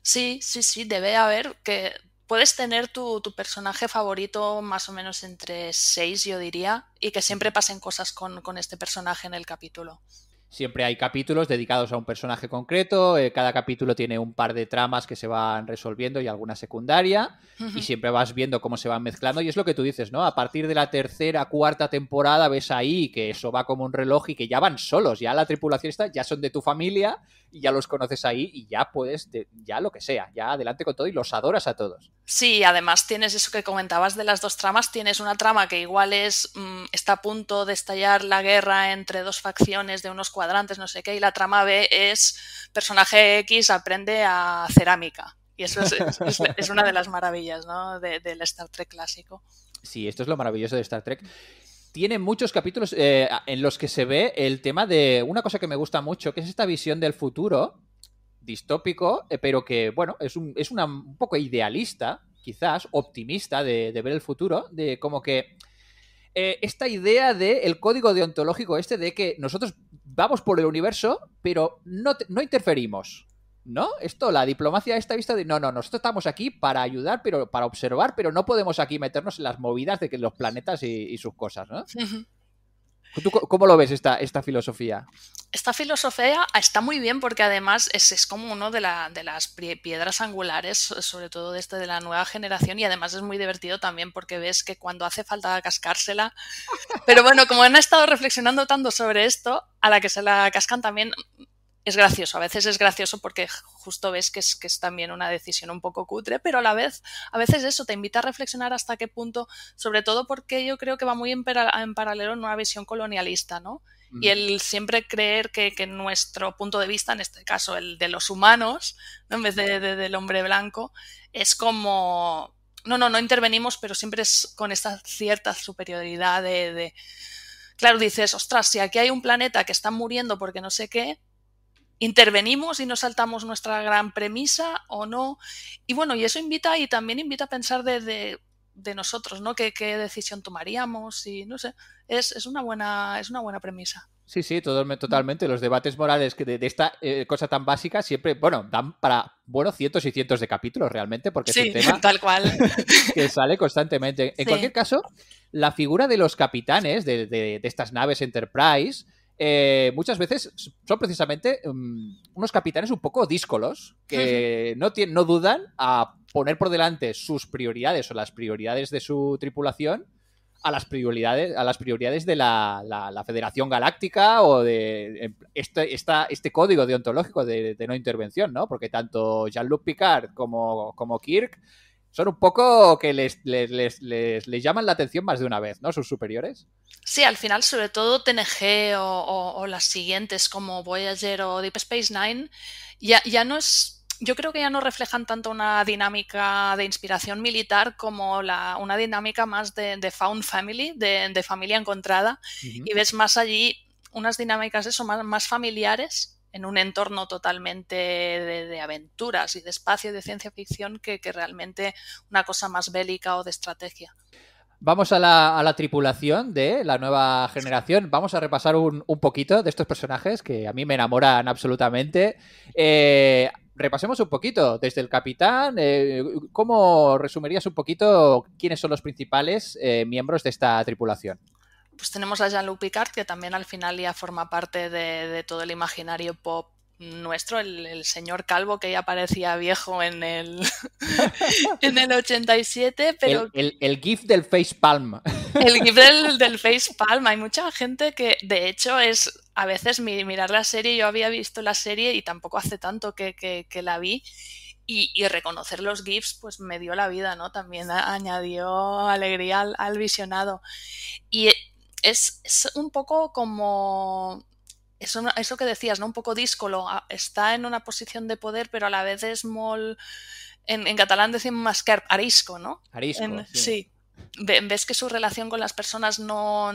Sí, sí, sí, debe haber que puedes tener tu, tu, personaje favorito más o menos entre seis, yo diría, y que siempre pasen cosas con este personaje en el capítulo. Siempre hay capítulos dedicados a un personaje concreto, eh, cada capítulo tiene un par de tramas que se van resolviendo y alguna secundaria, y siempre vas viendo cómo se van mezclando, y es lo que tú dices, ¿no? A partir de la tercera, cuarta temporada ves ahí que eso va como un reloj y que ya van solos, ya la tripulación está, ya son de tu familia, y ya los conoces ahí y ya puedes, ya lo que sea, ya adelante con todo y los adoras a todos. Sí, además tienes eso que comentabas de las dos tramas, tienes una trama que igual es, mm, está a punto de estallar la guerra entre dos facciones de unos cuadrantes, no sé qué, y la trama B es personaje X aprende a cerámica. Y eso es, una de las maravillas ¿no? del Star Trek clásico. Sí, esto es lo maravilloso de Star Trek tiene muchos capítulos eh, en los que se ve el tema de una cosa que me gusta mucho, que es esta visión del futuro distópico, eh, pero que, bueno, es, un, es un poco idealista, quizás, optimista de, ver el futuro, de como que eh, esta idea del código deontológico este de que nosotros vamos por el universo, pero no, interferimos. ¿No? Esto, la diplomacia está vista de no, no, nosotros estamos aquí para ayudar, pero para observar, pero no podemos aquí meternos en las movidas de que los planetas y, sus cosas, ¿no? ¿Tú cómo lo ves esta filosofía? esta filosofía está muy bien porque además es, como uno de, la, de, las piedras angulares, sobre todo de este de la nueva generación, y además es muy divertido también porque ves que cuando hace falta cascársela. Pero bueno, como han estado reflexionando tanto sobre esto, a la que se la cascan también es gracioso. A veces es gracioso porque justo ves que es, que es también una decisión un poco cutre, pero a la vez, a veces eso te invita a reflexionar hasta qué punto, sobre todo porque yo creo que va muy en, en paralelo en una visión colonialista, ¿no? y el siempre creer que, nuestro punto de vista, en este caso el de los humanos, en vez de, del hombre blanco, es como, no, no, no intervenimos, pero siempre es con esta cierta superioridad de, Claro, dices, ostras, si aquí hay un planeta que está muriendo porque no sé qué, intervenimos y no saltamos nuestra gran premisa o no. Y bueno, y eso invita y también invita a pensar de de nosotros, ¿no? ¿Qué, decisión tomaríamos? Y no sé, es, una, buena, es una buena premisa. Sí, sí, totalmente. Los debates morales de, esta eh, cosa tan básica siempre, bueno, dan para, bueno, cientos y cientos de capítulos realmente, porque es un tema tal cual. que sale constantemente. En cualquier caso, la figura de los capitanes de estas naves Enterprise eh, muchas veces son precisamente mm, unos capitanes un poco díscolos que No, no dudan a poner por delante sus prioridades o las prioridades de su tripulación a las prioridades, a las prioridades de la, la, Federación Galáctica o de este, este código deontológico de, no intervención, ¿no? Porque tanto Jean-Luc Picard como, como Kirk son un poco que les, les, les, llaman la atención más de una vez, ¿no? Sus superiores. Sí, al final, sobre todo TNG o, las siguientes como Voyager o Deep Space Nine, ya, ya no es yo creo que ya no reflejan tanto una dinámica de inspiración militar como una dinámica más de, found family, de, familia encontrada, y ves más allí unas dinámicas eso, más, más familiares en un entorno totalmente de, aventuras y de espacio de ciencia ficción que, que, realmente una cosa más bélica o de estrategia. Vamos a la, tripulación de la nueva generación. Vamos a repasar un, poquito de estos personajes que a mí me enamoran absolutamente. Eh, repasemos un poquito, desde el capitán, eh, ¿cómo resumirías un poquito quiénes son los principales eh, miembros de esta tripulación? pues tenemos a Jean-Luc Picard, que también al final ya forma parte de, todo el imaginario pop nuestro, el, señor Calvo que ya parecía viejo en el, en el 87, pero... El, el, GIF del Face Palm. El GIF del, Face Palm. Hay mucha gente que, de hecho, es a veces mirar la serie, yo había visto la serie y tampoco hace tanto que, que, la vi. Y, reconocer los GIFs, pues me dio la vida, ¿no? También añadió alegría al, al visionado. Y es, un poco como es, una, que decías, ¿no? Un poco díscolo. Está en una posición de poder, pero a la vez es mol. En, catalán decimos más que arisco, ¿no? Arisco. sí. Ves que su relación con las personas no,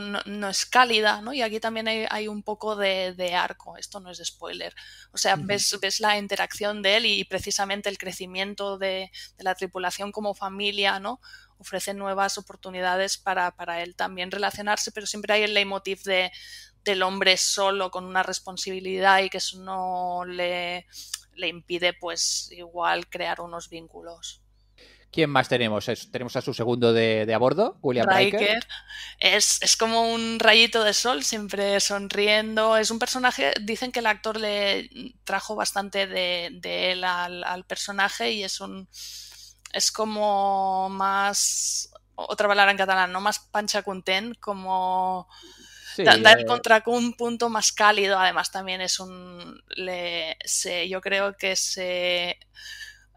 es cálida, ¿no? Y aquí también hay, un poco de, arco, esto no es de spoiler. O sea, ves, la interacción de él y precisamente el crecimiento de la tripulación como familia, ¿no? ofrece nuevas oportunidades para, él también relacionarse, pero siempre hay el leitmotiv de, del hombre solo con una responsabilidad y que eso no le, le impide pues igual crear unos vínculos. ¿Quién más tenemos? tenemos a su segundo de, de a bordo, William Riker. Es, como un rayito de sol, siempre sonriendo. Es un personaje, dicen que el actor le trajo bastante de, él al, personaje y es un, es como más, otra palabra en catalán, ¿no? Más pancha content, como sí, da el eh, contra un punto más cálido. Además, también es un, le, yo creo que se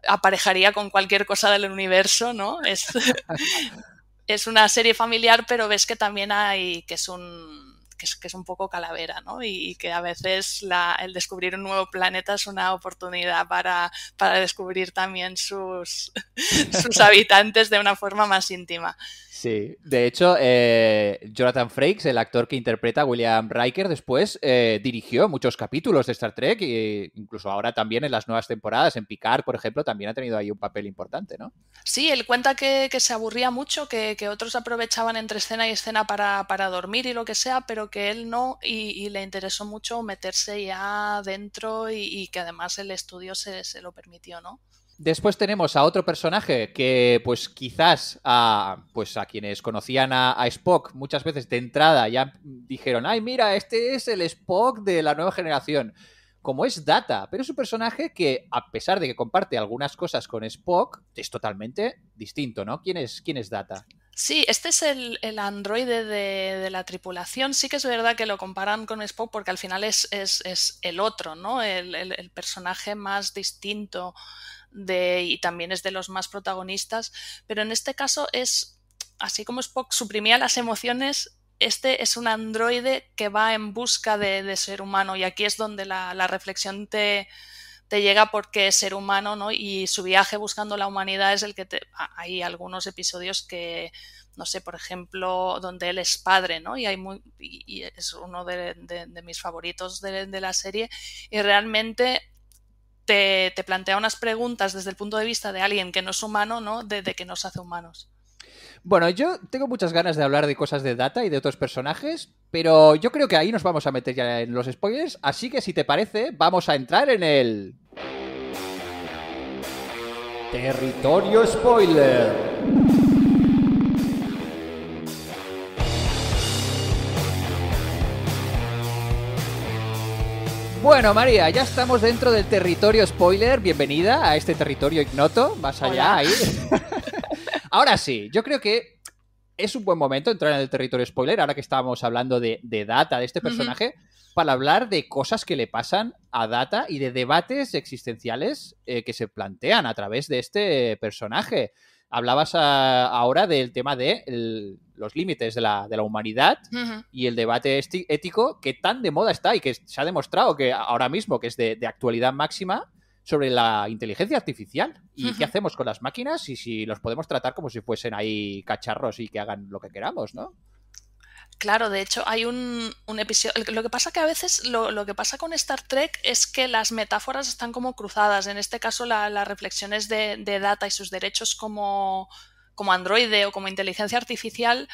aparejaría con cualquier cosa del universo, ¿no? Es, es una serie familiar, pero ves que también hay, que es un, que es, un poco calavera, ¿no? Y, que a veces el descubrir un nuevo planeta es una oportunidad para, descubrir también sus, sus habitantes de una forma más íntima. Sí, de hecho, eh, Jonathan Frakes, el actor que interpreta a William Riker, después eh, dirigió muchos capítulos de Star Trek, e incluso ahora también en las nuevas temporadas, en Picard, por ejemplo, también ha tenido ahí un papel importante, ¿no? Sí, él cuenta que, se aburría mucho, que, otros aprovechaban entre escena y escena para dormir y lo que sea, pero que él no y, le interesó mucho meterse ya dentro y, que además el estudio se, lo permitió, ¿no? Después tenemos a otro personaje que, pues quizás a, pues, a quienes conocían a, Spock muchas veces de entrada ya dijeron, ay, mira, este es el Spock de la nueva generación como es Data, pero es un personaje que, a pesar de que comparte algunas cosas con Spock, es totalmente distinto, ¿no? ¿Quién es, quién es Data? Sí, este es el, androide de, la tripulación. Sí que es verdad que lo comparan con Spock porque al final es, es, el otro, ¿no? El, personaje más distinto de, y también es de los más protagonistas. Pero en este caso es, así como Spock suprimía las emociones, este es un androide que va en busca de, ser humano y aquí es donde la, la reflexión te, te llega porque es ser humano, ¿no? Y su viaje buscando la humanidad es el que te... Hay algunos episodios que, no sé, por ejemplo, donde él es padre, ¿no? Y, hay muy, y es uno de, de, mis favoritos de, la serie. Y realmente te, plantea unas preguntas desde el punto de vista de alguien que no es humano, ¿no? De, que que nos hace humanos. Bueno, yo tengo muchas ganas de hablar de cosas de Data y de otros personajes, pero yo creo que ahí nos vamos a meter ya en los spoilers, así que si te parece, vamos a entrar en el... Territorio spoiler. Bueno, María, ya estamos dentro del territorio spoiler. Bienvenida a este territorio ignoto. más allá, ahí. ahora sí, yo creo que es un buen momento entrar en el territorio spoiler, ahora que estábamos hablando de, Data, de este personaje, para hablar de cosas que le pasan a Data y de debates existenciales eh, que se plantean a través de este personaje. Hablabas ahora del tema de los límites de la, humanidad y el debate ético que tan de moda está y que se ha demostrado que ahora mismo que es de actualidad máxima sobre la inteligencia artificial y qué hacemos con las máquinas y si los podemos tratar como si fuesen ahí cacharros y que hagan lo que queramos, ¿no? Claro, de hecho hay un, episodio... Lo que pasa que a veces lo, que pasa con Star Trek es que las metáforas están como cruzadas. En este caso las reflexiones de, Data y sus derechos como, como androide o como inteligencia artificial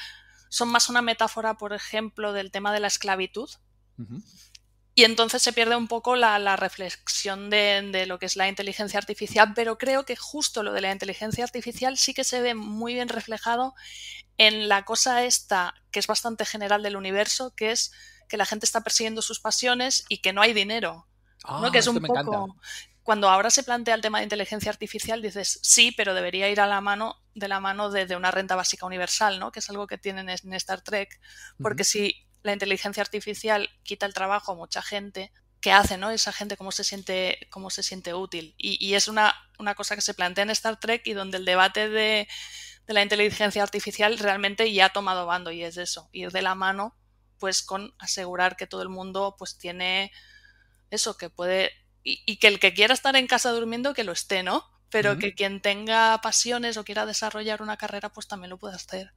son más una metáfora, por ejemplo, del tema de la esclavitud. Y entonces se pierde un poco la, reflexión de, lo que es la inteligencia artificial, pero creo que justo lo de la inteligencia artificial sí que se ve muy bien reflejado en la cosa esta, que es bastante general del universo, que es que la gente está persiguiendo sus pasiones y que no hay dinero. ¿no? Ah, que es un poco. Cuando ahora se plantea el tema de inteligencia artificial, dices sí, pero debería ir a la mano, de la mano de, una renta básica universal, ¿no? Que es algo que tienen en Star Trek. Porque si la inteligencia artificial quita el trabajo a mucha gente, ¿qué hace ¿no? esa gente? ¿Cómo se siente, cómo se siente útil? Y, es una, una, cosa que se plantea en Star Trek y donde el debate de, la inteligencia artificial realmente ya ha tomado bando y es eso, ir de la mano pues con asegurar que todo el mundo pues tiene eso, que puede... Y, que el que quiera estar en casa durmiendo, que lo esté, ¿no? Pero que quien tenga pasiones o quiera desarrollar una carrera, pues también lo pueda hacer.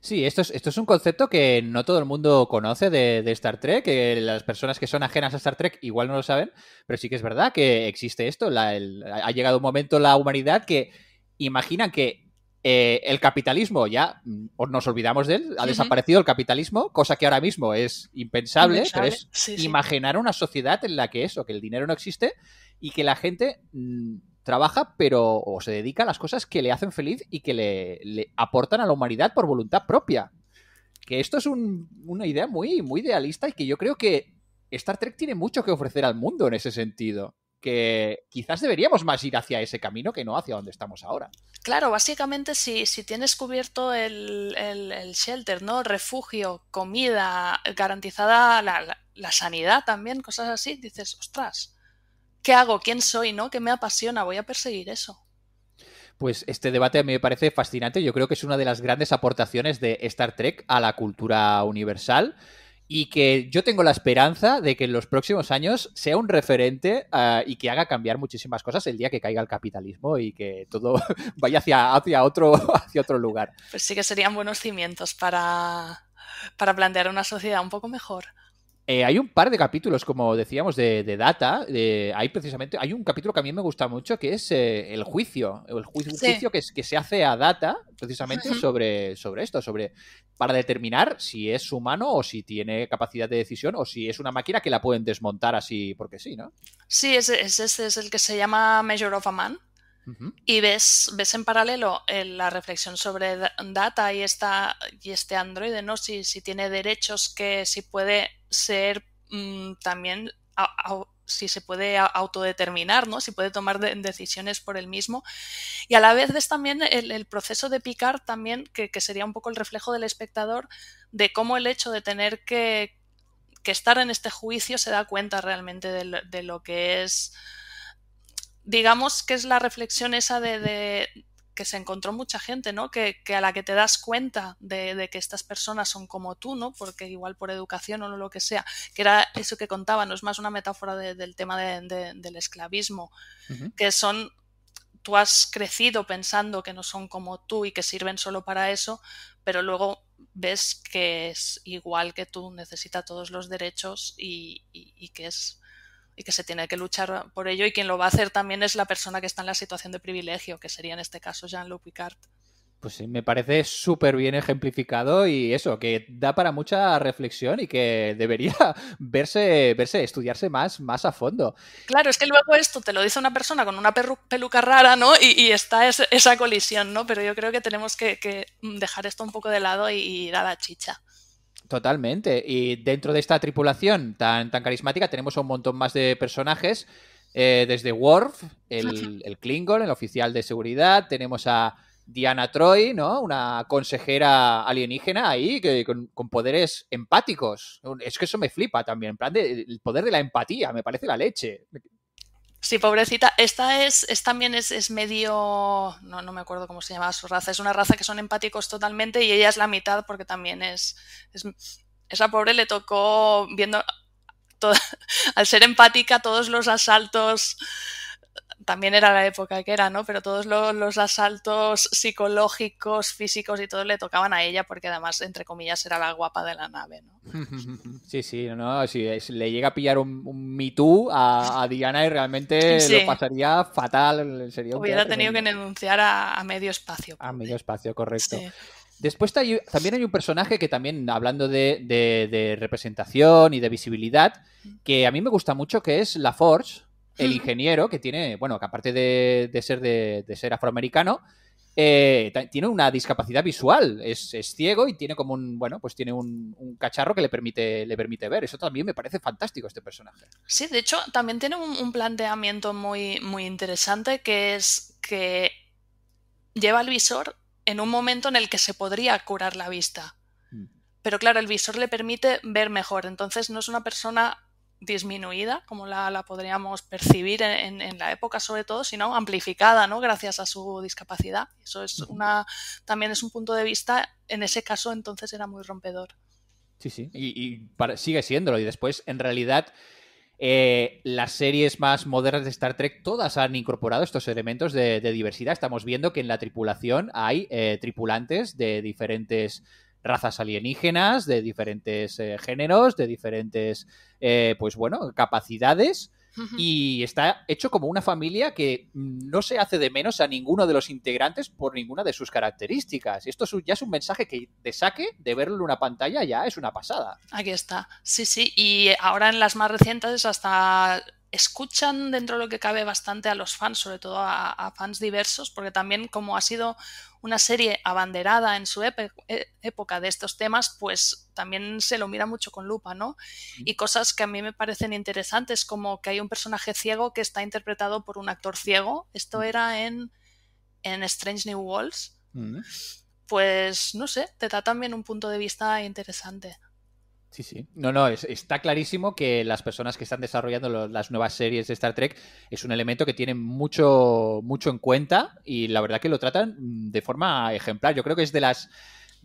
Sí, esto es, esto es un concepto que no todo el mundo conoce de, Star Trek, que las personas que son ajenas a Star Trek igual no lo saben, pero sí que es verdad que existe esto. ha llegado un momento la humanidad que imaginan que eh, el capitalismo ya mm, nos olvidamos de él, ha desaparecido el capitalismo, cosa que ahora mismo es impensable, pero es imaginar una sociedad en la que eso, que el dinero no existe y que la gente mm, trabaja, pero o se dedica a las cosas que le hacen feliz y que le, le aportan a la humanidad por voluntad propia. Que esto es una idea muy, muy idealista y que yo creo que Star Trek tiene mucho que ofrecer al mundo en ese sentido. Que quizás deberíamos más ir hacia ese camino que no hacia donde estamos ahora. Claro, básicamente si, si tienes cubierto el, el, shelter, ¿no? Refugio, comida, garantizada la, la sanidad también, cosas así, dices, ostras, ¿Qué hago? ¿Quién soy? ¿No? ¿Qué me apasiona? Voy a perseguir eso. Pues este debate me parece fascinante. Yo creo que es una de las grandes aportaciones de Star Trek a la cultura universal y que yo tengo la esperanza de que en los próximos años sea un referente eh, y que haga cambiar muchísimas cosas el día que caiga el capitalismo y que todo vaya hacia, otro, hacia otro lugar. Pues sí que serían buenos cimientos para plantear una sociedad un poco mejor. Eh, hay un par de capítulos, como decíamos, de, data. hay precisamente, hay un capítulo que a mí me gusta mucho, que es eh, el juicio, el juicio, que, se hace a data, precisamente sobre, sobre esto, sobre para determinar si es humano o si tiene capacidad de decisión o si es una máquina que la pueden desmontar así porque sí, ¿no? Sí, ese, es el que se llama Measure of a Man. Y ves, ves en paralelo eh, la reflexión sobre data y, esta, y este androide, ¿no? Si, si tiene derechos que si puede ser mm, también si se puede autodeterminar, ¿no? si puede tomar decisiones por él mismo. Y a la vez es también el, proceso de picar, también, que, sería un poco el reflejo del espectador, de cómo el hecho de tener que, estar en este juicio se da cuenta realmente de lo, que es, digamos que es la reflexión esa de que se encontró mucha gente, ¿no? Que, a la que te das cuenta de, que estas personas son como tú, ¿no? Porque igual por educación o lo que sea, que era eso que contaba, no es más una metáfora del tema del esclavismo, que son, tú has crecido pensando que no son como tú y que sirven solo para eso, pero luego ves que es igual que tú, necesita todos los derechos y que es y que se tiene que luchar por ello y quien lo va a hacer también es la persona que está en la situación de privilegio, que sería en este caso Jean-Luc Picard. Pues sí, me parece súper bien ejemplificado y eso, que da para mucha reflexión y que debería verse, verse, estudiarse más, más a fondo. Claro, es que luego esto te lo dice una persona con una peluca rara, ¿no? Y, está esa colisión, ¿no? Pero yo creo que tenemos que, dejar esto un poco de lado y, y a la chicha. Totalmente. Y dentro de esta tripulación tan, tan carismática tenemos a un montón más de personajes. Eh, desde Worf, el, el, Klingon, el oficial de seguridad, tenemos a Diana Troy, ¿no? Una consejera alienígena ahí que, con, poderes empáticos. Es que eso me flipa también. En plan, el poder de la empatía, me parece la leche. Sí, pobrecita. Esta es, también es, medio, no, no me acuerdo cómo se llamaba su raza. Es una raza que son empáticos totalmente y ella es la mitad porque también es, esa pobre le tocó viendo al ser empática todos los asaltos también era la época que era, ¿no? Pero todos los, asaltos psicológicos, físicos y todo le tocaban a ella porque además, entre comillas, era la guapa de la nave, ¿no? Sí, sí, no, Si le llega a pillar un, Me Too a, Diana y realmente lo pasaría fatal. Sería Hubiera tenido que denunciar a, medio espacio. A medio espacio, correcto. Después también hay un personaje que también, hablando de, de, representación y de visibilidad, mm. que a mí me gusta mucho, que es La Forge el ingeniero que tiene, bueno, que aparte de, ser, de, ser afroamericano, eh, tiene una discapacidad visual, es, ciego y tiene como un, bueno, pues tiene un, cacharro que le permite, le permite ver. Eso también me parece fantástico este personaje. Sí, de hecho, también tiene un, planteamiento muy, muy interesante que es que lleva el visor en un momento en el que se podría curar la vista. Mm. Pero claro, el visor le permite ver mejor, entonces no es una persona disminuida, como la, podríamos percibir en, la época sobre todo, sino amplificada, ¿no? Gracias a su discapacidad. Eso es una, también es un punto de vista, en ese caso entonces era muy rompedor. Sí, sí, y, sigue siéndolo. Y después, en realidad, eh, las series más modernas de Star Trek todas han incorporado estos elementos de, diversidad. Estamos viendo que en la tripulación hay eh, tripulantes de diferentes razas alienígenas, de diferentes eh, géneros, de diferentes, eh, pues bueno, capacidades. Y está hecho como una familia que no se hace de menos a ninguno de los integrantes por ninguna de sus características. Esto ya es un mensaje que de saque, de verlo en una pantalla, ya es una pasada. Aquí está. Sí, sí. Y ahora en las más recientes hasta escuchan dentro de lo que cabe bastante a los fans, sobre todo a, fans diversos, porque también como ha sido una serie abanderada en su e, época de estos temas, pues también se lo mira mucho con lupa, ¿no? Y cosas que a mí me parecen interesantes, como que hay un personaje ciego que está interpretado por un actor ciego. Esto era en, en Strange New Worlds. Pues no sé, te da también un punto de vista interesante. Sí, sí. No, no, es, está clarísimo que las personas que están desarrollando las nuevas series de Star Trek es un elemento que tienen mucho, mucho en cuenta y la verdad que lo tratan de forma ejemplar. Yo creo que es de las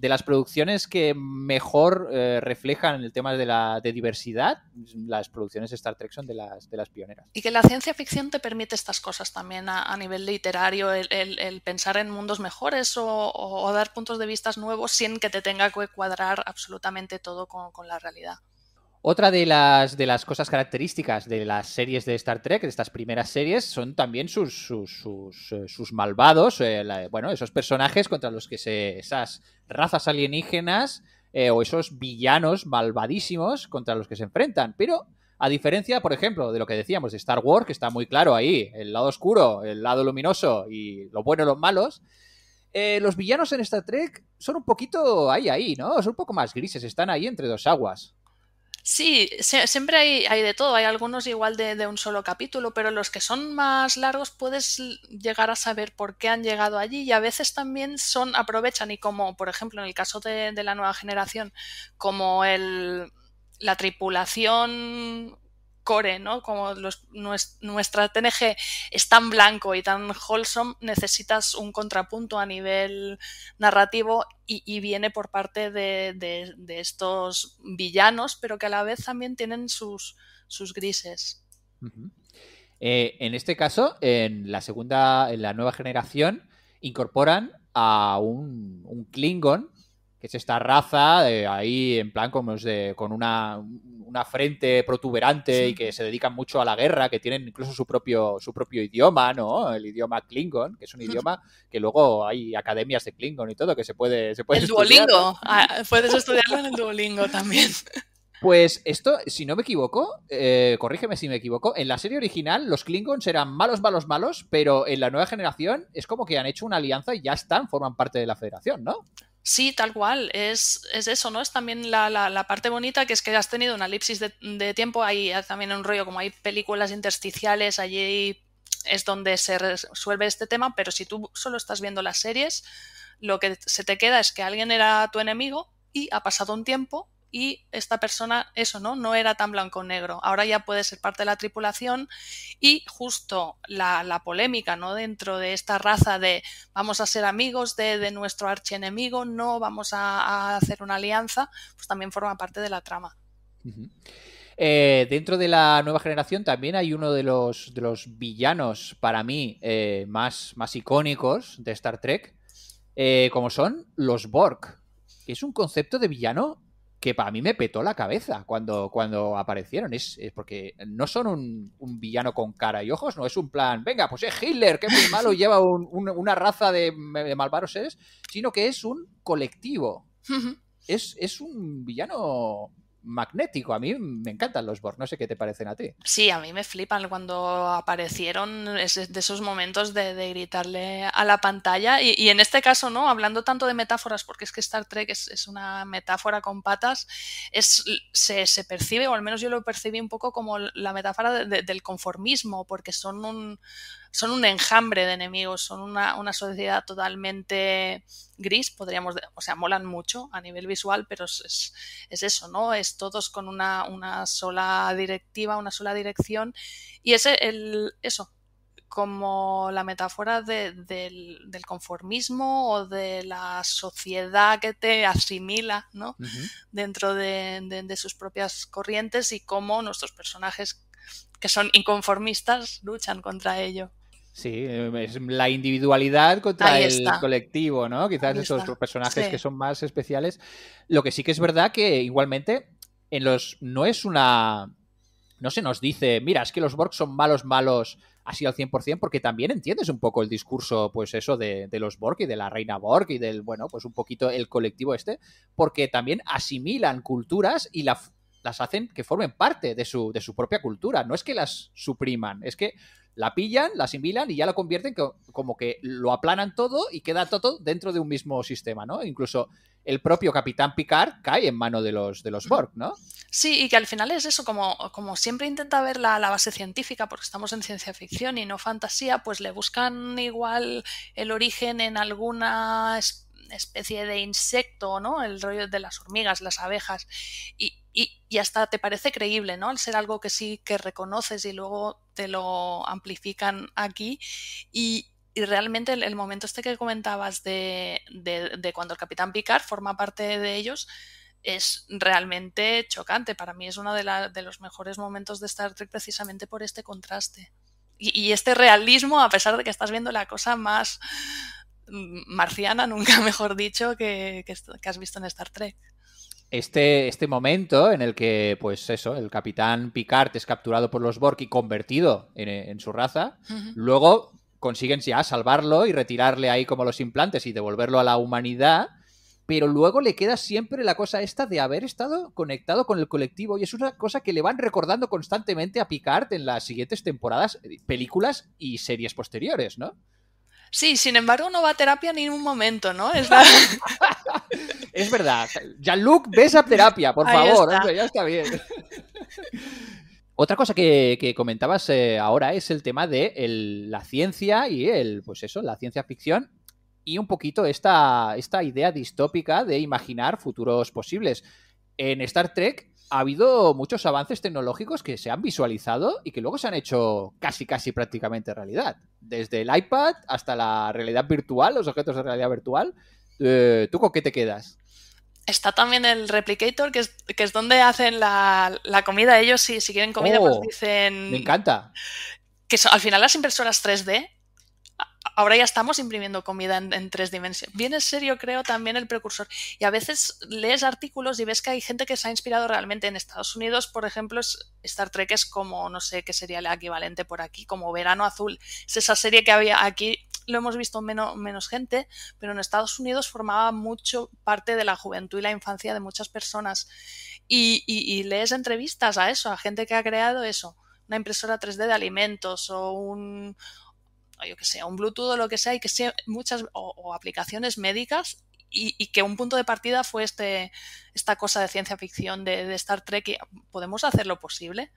de las producciones que mejor eh, reflejan el tema de la diversidad, las producciones de Star Trek son de las, de las pioneras. Y que la ciencia ficción te permite estas cosas también a, nivel literario, el, el, pensar en mundos mejores o, dar puntos de vista nuevos sin que te tenga que cuadrar absolutamente todo con la realidad. Otra de las, de las cosas características de las series de Star Trek, de estas primeras series, son también sus, sus, eh, malvados, eh, bueno, esos personajes contra los que se, esas razas alienígenas eh, o esos villanos malvadísimos contra los que se enfrentan. Pero, a diferencia, por ejemplo, de lo que decíamos de Star Wars, que está muy claro ahí, el lado oscuro, el lado luminoso y lo bueno los malos, los villanos en Star Trek son un poquito ahí, ahí, ¿no? Son un poco más grises, están ahí entre dos aguas. Sí, siempre hay, de todo. Hay algunos igual de, un solo capítulo, pero los que son más largos puedes llegar a saber por qué han llegado allí y a veces también son aprovechan y como, por ejemplo, en el caso de, de la nueva generación, como el, la tripulación ¿no? Como nuestra TNG es tan blanco y tan wholesome, necesitas un contrapunto a nivel narrativo y, viene por parte de, estos villanos, pero que a la vez también tienen sus, sus grises. Eh, en este caso, en la segunda, en la nueva generación, incorporan a un, un Klingon que es esta raza eh, ahí en plan como es de, con una, frente protuberante y que se dedican mucho a la guerra, que tienen incluso su propio, su propio idioma, ¿no? El idioma Klingon, que es un idioma que luego hay academias de Klingon y todo, que se puede, se puede El Duolingo, ah, puedes estudiarlo en el Duolingo también. Pues esto, si no me equivoco, eh, corrígeme si me equivoco, en la serie original los Klingons eran malos, malos, malos, pero en la nueva generación es como que han hecho una alianza y ya están, forman parte de la federación, ¿no? Sí, tal cual, es, es eso, ¿no? Es también la, la, parte bonita que es que has tenido una elipsis de, de tiempo, hay también un rollo, como hay películas intersticiales, allí es donde se resuelve este tema, pero si tú solo estás viendo las series, lo que se te queda es que alguien era tu enemigo y ha pasado un tiempo y esta persona, eso, ¿no? No era tan blanco o negro. Ahora ya puede ser parte de la tripulación y justo la, polémica, ¿no? Dentro de esta raza de vamos a ser amigos de, nuestro archienemigo, no vamos a, hacer una alianza, pues también forma parte de la trama. Eh, dentro de la nueva generación también hay uno de los, villanos, para mí, eh, más, más icónicos de Star Trek, eh, como son los Borg. Que es un concepto de villano que para mí me petó la cabeza cuando, cuando aparecieron. Es, es porque no son un, villano con cara y ojos, no es un plan, venga, pues es Hitler, que es muy malo, lleva una raza de, malvados seres, sino que es un colectivo. es, es un villano magnético. A mí me encantan los Borg, no sé qué te parecen a ti. Sí, a mí me flipan cuando aparecieron es de esos momentos de, gritarle a la pantalla. Y, en este caso, ¿no? Hablando tanto de metáforas, porque es que Star Trek es, una metáfora con patas, es, se, se, percibe, o al menos yo lo percibí un poco como la metáfora del conformismo, porque son un son un enjambre de enemigos, son una, sociedad totalmente gris, podríamos, o sea, molan mucho a nivel visual, pero es, eso, ¿no? Es todos con una, sola directiva, una sola dirección, y es el, eso, como la metáfora del, conformismo o de la sociedad que te asimila ¿no? dentro de, de, sus propias corrientes y cómo nuestros personajes que son inconformistas luchan contra ello. Sí, es la individualidad contra el colectivo, ¿no? Quizás esos personajes que son más especiales. Lo que sí que es verdad que igualmente en los no es una no se nos dice, mira, es que los Borg son malos, malos, así al 100%, porque también entiendes un poco el discurso, pues eso, de, los Borg y de la reina Borg y del, bueno, pues un poquito el colectivo este, porque también asimilan culturas y las hacen que formen parte de su, de su propia cultura, no es que las supriman, es que la pillan, la asimilan y ya la convierten como que lo aplanan todo y queda todo dentro de un mismo sistema, ¿no? Incluso el propio Capitán Picard cae en mano de los, de los Borg, ¿no? Sí, y que al final es eso, como, como siempre intenta ver la, la base científica, porque estamos en ciencia ficción y no fantasía, pues le buscan igual el origen en alguna especie de insecto, ¿no? El rollo de las hormigas, las abejas, y, hasta te parece creíble, ¿no? Al ser algo que sí que reconoces y luego lo amplifican aquí y, realmente el, momento este que comentabas de, cuando el capitán Picard forma parte de ellos es realmente chocante. Para mí es uno de, de los mejores momentos de Star Trek precisamente por este contraste y, este realismo a pesar de que estás viendo la cosa más mm, marciana, nunca mejor dicho, que has visto en Star Trek este, este momento en el que, pues eso, el capitán Picard es capturado por los Borg y convertido en, su raza, luego consiguen ya salvarlo y retirarle ahí como los implantes y devolverlo a la humanidad, pero luego le queda siempre la cosa esta de haber estado conectado con el colectivo y es una cosa que le van recordando constantemente a Picard en las siguientes temporadas, eh, películas y series posteriores, ¿no? Sí, sin embargo, no va a terapia en un momento, ¿no? Es, verdad. Jean-Luc, ves a terapia, por favor. Ya está bien. Otra cosa que, comentabas eh, ahora es el tema de la ciencia y el, pues eso, la ciencia ficción y un poquito esta, esta idea distópica de imaginar futuros posibles. En Star Trek ha habido muchos avances tecnológicos que se han visualizado y que luego se han hecho casi, casi prácticamente realidad. Desde el iPad hasta la realidad virtual, los objetos de realidad virtual. Eh, ¿Tú con qué te quedas? Está también el Replicator, que es, donde hacen la, comida ellos. Si, si quieren comida, pues oh, dicen... Me encanta. Que al final las impresoras 3D ahora ya estamos imprimiendo comida en, tres dimensiones. Viene serio, creo, también el precursor. Y a veces lees artículos y ves que hay gente que se ha inspirado realmente en Estados Unidos, por ejemplo, Star Trek es como, no sé qué sería el equivalente por aquí, como Verano Azul. Es esa serie que había aquí, lo hemos visto menos, menos gente, pero en Estados Unidos formaba mucho parte de la juventud y la infancia de muchas personas. Y, y lees entrevistas a eso, a gente que ha creado eso una impresora 3D de alimentos o un, yo que sea un Bluetooth o lo que sea, y que sea muchas o, aplicaciones médicas y, que un punto de partida fue este, esta cosa de ciencia ficción de, Star Trek y podemos hacer lo posible.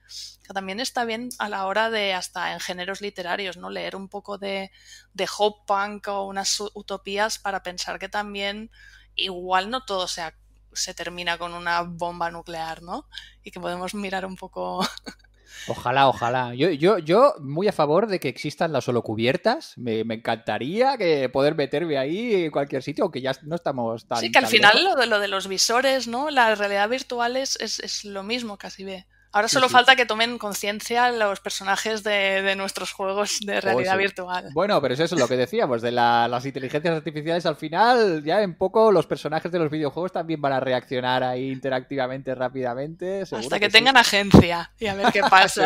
Que también está bien a la hora de, hasta en géneros literarios, ¿no? Leer un poco de, de Punk o unas utopías para pensar que también igual no todo sea, se termina con una bomba nuclear, ¿no? Y que podemos mirar un poco Ojalá, ojalá. Yo, yo, yo muy a favor de que existan las solo cubiertas. Me, encantaría que poder meterme ahí en cualquier sitio, aunque ya no estamos tan. Sí, que al final lo de, los visores, ¿no? La realidad virtual es, es, es lo mismo casi ve. Ahora solo falta que tomen conciencia los personajes de, nuestros juegos de oh, realidad virtual. Bueno, pero eso es lo que decíamos, de las inteligencias artificiales al final, ya en poco los personajes de los videojuegos también van a reaccionar ahí interactivamente, rápidamente. Hasta que, tengan agencia y a ver qué pasa.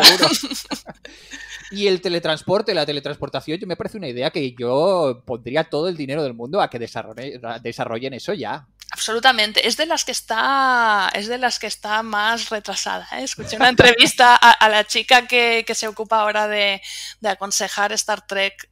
y el teletransporte, la teletransportación, yo me parece una idea que yo pondría todo el dinero del mundo a que desarrollen eso ya absolutamente. Es de las que está, es de las que está más retrasada. ¿eh? Escuché una entrevista a, la chica que, se ocupa ahora de, aconsejar Star Trek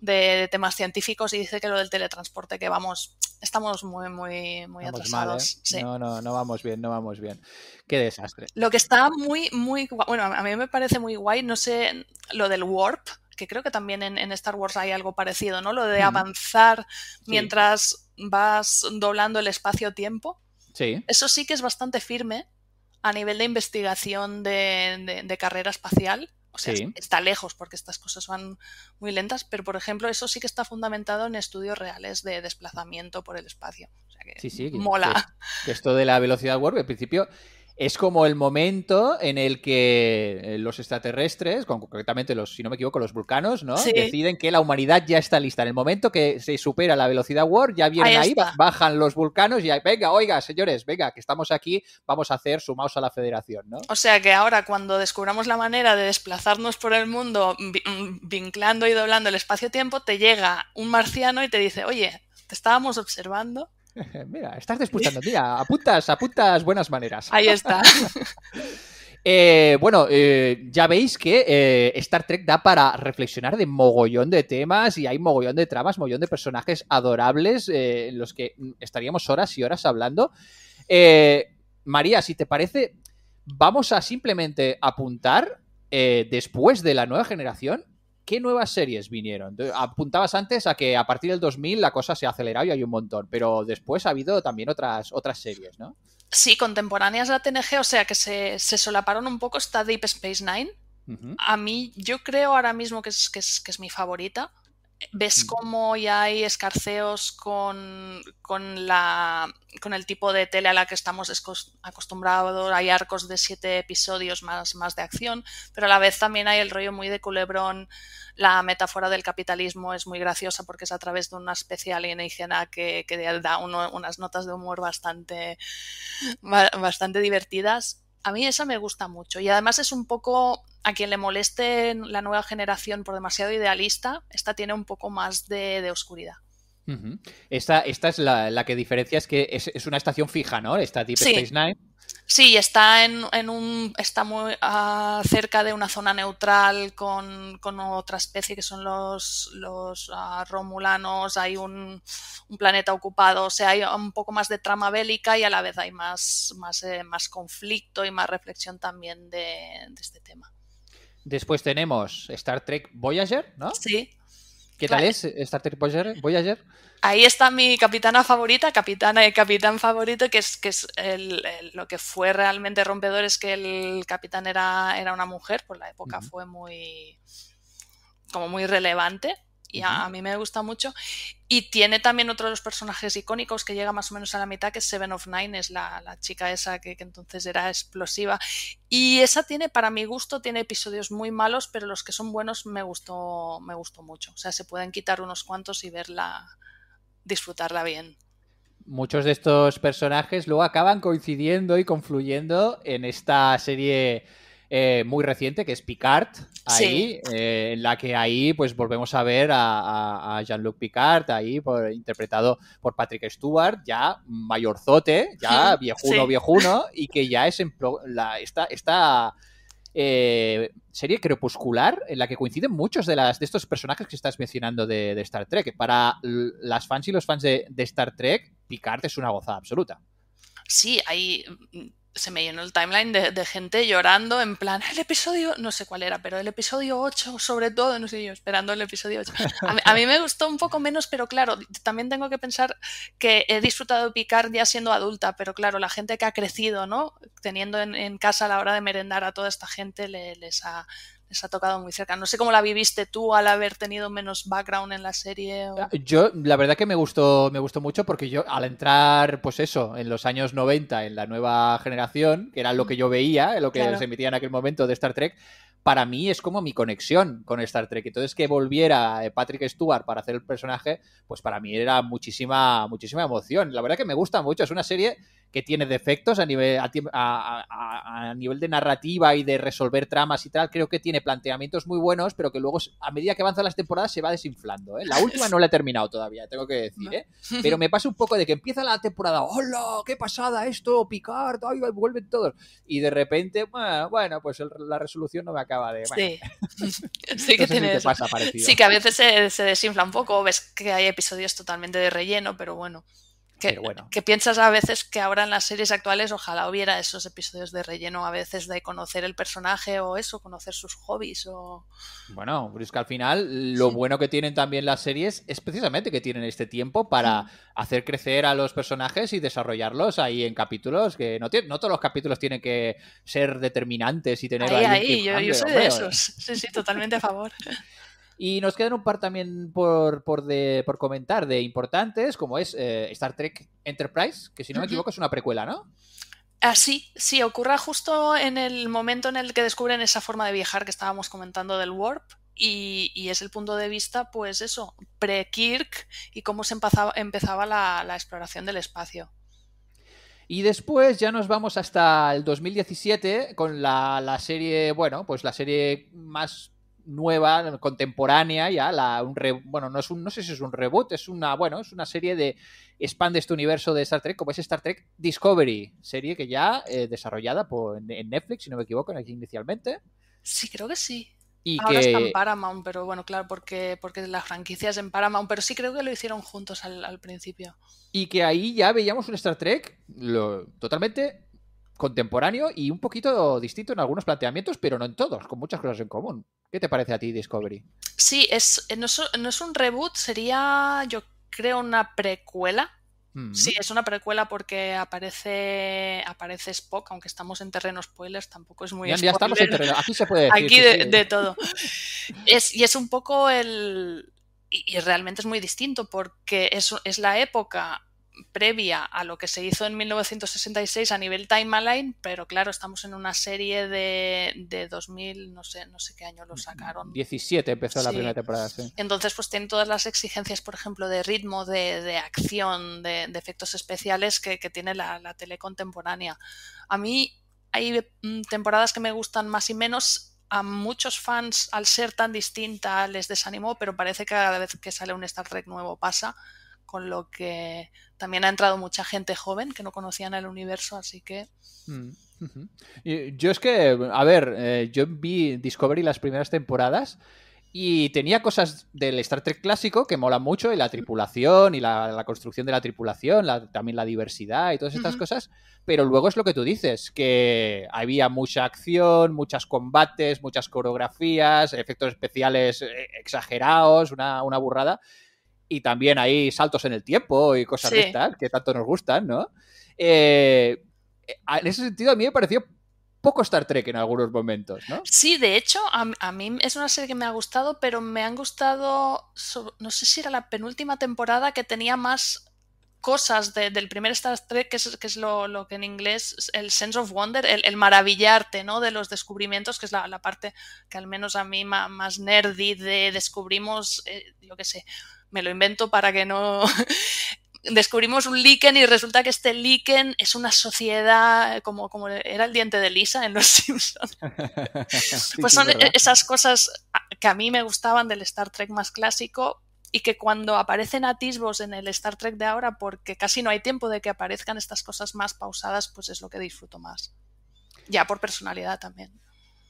de, temas científicos y dice que lo del teletransporte que vamos, estamos muy, muy, muy atrasados. ¿eh? No, no, no vamos bien, no vamos bien. Qué desastre. Lo que está muy, muy, bueno, a mí me parece muy guay, no sé, lo del warp que creo que también en, Star Wars hay algo parecido, ¿no? Lo de avanzar mientras vas doblando el espacio-tiempo. Sí. Eso sí que es bastante firme a nivel de investigación de, carrera espacial. O sea, está lejos porque estas cosas van muy lentas, pero por ejemplo, eso sí que está fundamentado en estudios reales de desplazamiento por el espacio. O sea que mola. esto de la velocidad warp, al principio, es como el momento en el que eh, los extraterrestres, concretamente los, si no me equivoco, los vulcanos, ¿no? Deciden que la humanidad ya está lista. En el momento que se supera la velocidad warp, ya vienen ahí, bajan los vulcanos y venga, oiga, señores, venga, que estamos aquí, vamos a hacer sumaos a la federación, ¿no? O sea que ahora cuando descubramos la manera de desplazarnos por el mundo mm, vinclando y doblando el espacio-tiempo, te llega un marciano y te dice, oye, te estábamos observando mira, estás despustando. Mira, apuntas, apuntas buenas maneras. Ahí está. Eh, bueno, eh, ya veis que eh, Star Trek da para reflexionar de mogollón de temas y hay mogollón de tramas, mogollón de personajes adorables en los que mm, estaríamos horas y horas hablando. María, si te parece, vamos a simplemente apuntar después de la nueva generación ¿qué nuevas series vinieron? Apuntabas antes a que a partir del 2000 la cosa se ha acelerado y hay un montón, pero después ha habido también otras, otras series, ¿no? Sí, contemporáneas a la TNG, o sea que se, solaparon un poco, está Deep Space Nine. A mí, yo creo ahora mismo que que es mi favorita ves mm. cómo ya hay escarceos con, el tipo de tele a la que estamos acostumbrados, hay arcos de siete episodios más, más de acción, pero a la vez también hay el rollo muy de culebrón, la metáfora del capitalismo es muy graciosa porque es a través de una especie alienígena que, da unas notas de humor bastante, bastante divertidas a mí esa me gusta mucho y además es un poco a quien le moleste la nueva generación por demasiado idealista, esta tiene un poco más de, oscuridad. esta, esta, es la, que diferencia, es que es, es, una estación fija, ¿no? Esta Deep Space Nine. Sí, está en, en un está muy ah, cerca de una zona neutral con, con, otra especie que son los, los ah, romulanos. Hay un, un, planeta ocupado, o sea, hay un poco más de trama bélica y a la vez hay más más, eh, más conflicto y más reflexión también de, de este tema. Después tenemos Star Trek Voyager, ¿no? Sí. ¿Qué tal es Star Trek Voyager? Ahí está mi capitana favorita, capitana y capitán favorito, que es, que es lo que fue realmente rompedor es que el capitán era, era una mujer, por la época fue muy como muy relevante y a, mí me gusta mucho. Y tiene también otro de los personajes icónicos que llega más o menos a la mitad, que es Seven of Nine, es la, chica esa que, que, entonces era explosiva. Y esa tiene, para mi gusto, tiene episodios muy malos, pero los que son buenos me gustó, me gustó mucho. O sea, se pueden quitar unos cuantos y verla, disfrutarla bien. Muchos de estos personajes luego acaban coincidiendo y confluyendo en esta serie eh, muy reciente, que es Picard, ahí, eh, en la que ahí pues volvemos a ver a, Jean-Luc Picard, ahí por, interpretado por Patrick Stewart, ya mayorzote, ya hmm, viejuno, viejuno, y que ya es en la, esta, eh, serie crepuscular en la que coinciden muchos de, las, de estos personajes que estás mencionando de, Star Trek. Para las fans y los fans de, de Star Trek, Picard es una gozada absoluta. Sí, hay se me llenó el timeline de, gente llorando en plan, el episodio, no sé cuál era, pero el episodio 8 sobre todo, no sé yo, esperando el episodio 8. A mí, me gustó un poco menos, pero claro, también tengo que pensar que he disfrutado de Picard ya siendo adulta, pero claro, la gente que ha crecido, ¿no? Teniendo en, casa a la hora de merendar a toda esta gente, les ha les ha tocado muy cerca. No sé cómo la viviste tú al haber tenido menos background en la serie. Ah, yo, la verdad que me gustó, me gustó mucho porque yo al entrar, pues eso, en los años 90, en la nueva generación, que era lo que yo veía, lo que se emitía en aquel momento de Star Trek, para mí es como mi conexión con Star Trek. Entonces que volviera eh, Patrick Stewart para hacer el personaje, pues para mí era muchísima, muchísima emoción. La verdad que me gusta mucho, es una serie que tiene defectos a nivel, a, a, nivel de narrativa y de resolver tramas y tal. Creo que tiene planteamientos muy buenos, pero que luego, a medida que avanzan las temporadas, se va desinflando. ¿eh? La última no la he terminado todavía, tengo que decir. ¿eh? Pero me pasa un poco de que empieza la temporada, ¡hola! ¡Qué pasada esto! ¡Picard! vuelven todos! Y de repente, bueno, pues la resolución no me acaba de. Sí. que a veces se, se desinfla un poco, ves que hay episodios totalmente de relleno, pero bueno. Que, bueno. piensas a veces que ahora en las series actuales ojalá hubiera esos episodios de relleno a veces de conocer el personaje o eso, conocer sus hobbies o... Bueno, brusca al final lo bueno que tienen también las series es precisamente que tienen este tiempo para hacer crecer a los personajes y desarrollarlos ahí en capítulos que no, no todos los capítulos tienen que ser determinantes y tener ahí... de esos. Sí, sí, totalmente a favor. Y nos quedan un par también por, por, comentar de importantes, como es eh, Star Trek Enterprise, que si no me equivoco es una precuela, ¿no? Así, ah, sí, ocurra justo en el momento en el que descubren esa forma de viajar que estábamos comentando del Warp. Y, es el punto de vista, pues eso, pre-Kirk y cómo se empezaba, empezaba la, exploración del espacio. Y después ya nos vamos hasta el 2017 con la, la, serie, bueno, pues la serie más nueva, contemporánea, ya, la, un bueno, no, es un, no sé si es un reboot, es una, bueno, es una serie de, expande este universo de Star Trek, como es Star Trek Discovery, serie que ya eh, desarrollada por, en, Netflix, si no me equivoco, inicialmente. Sí, creo que sí. Y Ahora que... está en Paramount, pero bueno, claro, porque, porque la franquicia es en Paramount, pero sí creo que lo hicieron juntos al, principio. Y que ahí ya veíamos un Star Trek totalmente contemporáneo y un poquito distinto en algunos planteamientos, pero no en todos, con muchas cosas en común. ¿Qué te parece a ti Discovery? Sí, es, eh, no, es, un reboot, sería yo creo una precuela. Mm. Sí, es una precuela porque aparece aparece Spock, aunque estamos en terreno spoilers, tampoco es muy... Ya, estamos aquí se puede decir. Aquí de, todo. Es, y es un poco el... Y, realmente es muy distinto porque es, es la época previa a lo que se hizo en 1966 a nivel timeline, pero claro, estamos en una serie de, de 2000, no sé, no sé qué año lo sacaron. 17 empezó la primera temporada, sí. Entonces, pues tiene todas las exigencias, por ejemplo, de ritmo, de, acción, de, efectos especiales que, tiene la, la tele contemporánea. A mí hay mm, temporadas que me gustan más y menos, a muchos fans, al ser tan distinta, les desanimó, pero parece que cada vez que sale un Star Trek nuevo pasa, con lo que también ha entrado mucha gente joven que no conocían el universo, así que... Mm, yo es que, a ver, eh, yo vi Discovery las primeras temporadas y tenía cosas del Star Trek clásico que mola mucho, y la tripulación, y la, construcción de la tripulación, también la diversidad y todas estas cosas, pero luego es lo que tú dices, que había mucha acción, muchos combates, muchas coreografías, efectos especiales eh, exagerados, una, una burrada, y también hay saltos en el tiempo y cosas de estas que tanto nos gustan, ¿no? Eh, en ese sentido, a mí me pareció poco Star Trek en algunos momentos, ¿no? Sí, de hecho, a, mí es una serie que me ha gustado, pero me han gustado, no sé si era la penúltima temporada que tenía más cosas del primer Star Trek, que es, que es lo, que en inglés es el sense of wonder, el, maravillarte ¿no? de los descubrimientos, que es la, parte que al menos a mí más nerdy de descubrimos, eh, lo que sé, me lo invento para que no... Descubrimos un líquen y resulta que este líquen es una sociedad eh, como, como era el diente de Lisa en Los Simpsons. pues son esas cosas ah, que a mí me gustaban del Star Trek más clásico, y que cuando aparecen atisbos en el Star Trek de ahora, porque casi no hay tiempo de que aparezcan estas cosas más pausadas, pues es lo que disfruto más. Ya por personalidad también.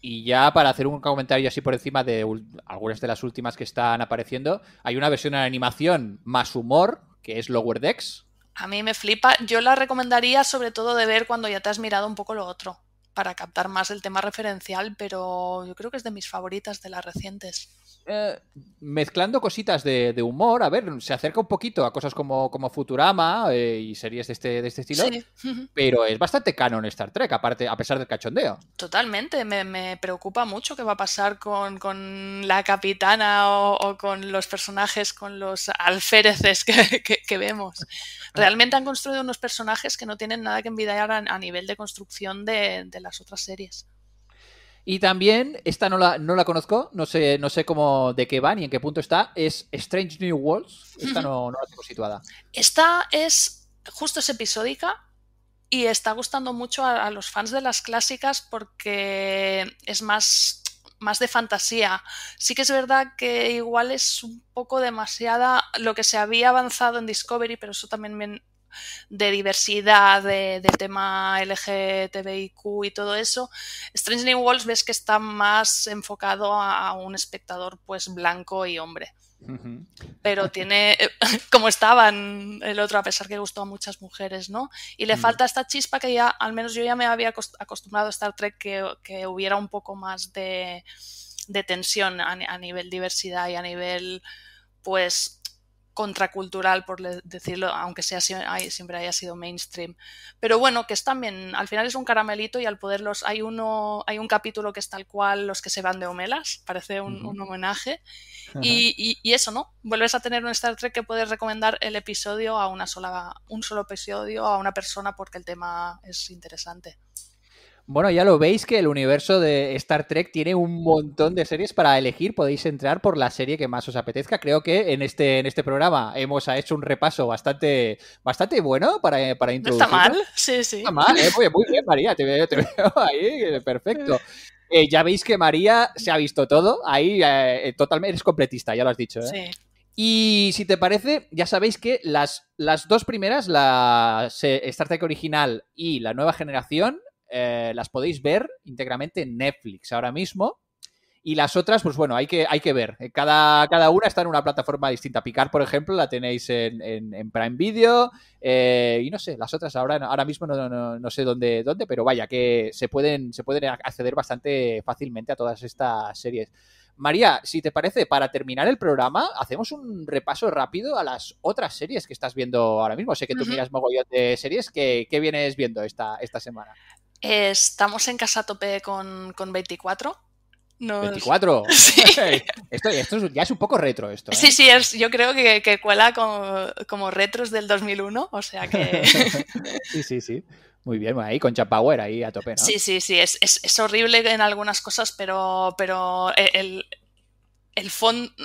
Y ya para hacer un comentario así por encima de algunas de las últimas que están apareciendo, hay una versión en animación más humor, que es Lower Decks. A mí me flipa. Yo la recomendaría sobre todo de ver cuando ya te has mirado un poco lo otro, para captar más el tema referencial, pero yo creo que es de mis favoritas de las recientes. Eh, mezclando cositas de, humor, a ver, se acerca un poquito a cosas como, como Futurama eh, y series de este, de este estilo, pero es bastante canon Star Trek, aparte, a pesar del cachondeo. Totalmente, me, preocupa mucho qué va a pasar con, la capitana o, con los personajes, con los alféreces que, vemos. Realmente han construido unos personajes que no tienen nada que envidiar a, a nivel de construcción de las otras series. Y también, esta no la, no la conozco, no sé, no sé cómo de qué va ni en qué punto está, es Strange New Worlds. Esta no, la tengo situada. Esta es, justo es episódica y está gustando mucho a, los fans de las clásicas porque es más, más de fantasía. Sí que es verdad que igual es un poco demasiada lo que se había avanzado en Discovery, pero eso también me, de diversidad, de, tema LGTBIQ y todo eso, Strange New Worlds ves que está más enfocado a, un espectador pues blanco y hombre. Pero tiene, como estaban el otro, a pesar que gustó a muchas mujeres, ¿no? Y le falta esta chispa que ya, al menos yo ya me había acostumbrado a Star Trek que, hubiera un poco más de, de tensión a, nivel diversidad y a nivel, pues, contracultural, por decirlo, aunque sea siempre haya sido mainstream. Pero bueno, que es también, al final es un caramelito y al poderlos, hay uno, hay un capítulo que es tal cual los que se van de Homelas, parece un, homenaje. y, y, eso, ¿no? Vuelves a tener un Star Trek que puedes recomendar el episodio a una sola, un solo episodio a una persona porque el tema es interesante. Bueno, ya lo veis que el universo de Star Trek tiene un montón de series para elegir. Podéis entrar por la serie que más os apetezca. Creo que en este, en este programa hemos hecho un repaso bastante, bastante bueno para, para introducir. Está mal, sí, sí. Está mal, ¿eh? muy, bien, María. Te veo, ahí, eh, perfecto. Eh, ya veis que María se ha visto todo. Ahí totalmente eres completista, ya lo has dicho. Sí. Y si te parece, ya sabéis que las, las dos primeras, la Star Trek original y la nueva generación, eh, las podéis ver íntegramente en Netflix ahora mismo. Y las otras, pues bueno, hay que, hay que ver. Eh, cada, cada una está en una plataforma distinta. Picar, por ejemplo, la tenéis en, Prime Video. Eh, y no sé, las otras ahora, ahora mismo no, sé dónde, dónde, pero vaya, que se pueden, se pueden acceder bastante fácilmente a todas estas series. María, si te parece, para terminar el programa, hacemos un repaso rápido a las otras series que estás viendo ahora mismo. Sé que tú miras mogollón de series. ¿Qué, vienes viendo esta, esta semana? estamos en casa a tope con, con 24. 24. Sí. Esto, ya es un poco retro esto. ¿eh? Sí, sí, es, yo creo que, cuela como, retros del 2001, o sea que... sí, sí, sí. Muy bien, ahí con Power ahí a tope, ¿no? Sí, sí, sí, es, horrible en algunas cosas, pero, pero e, el, el,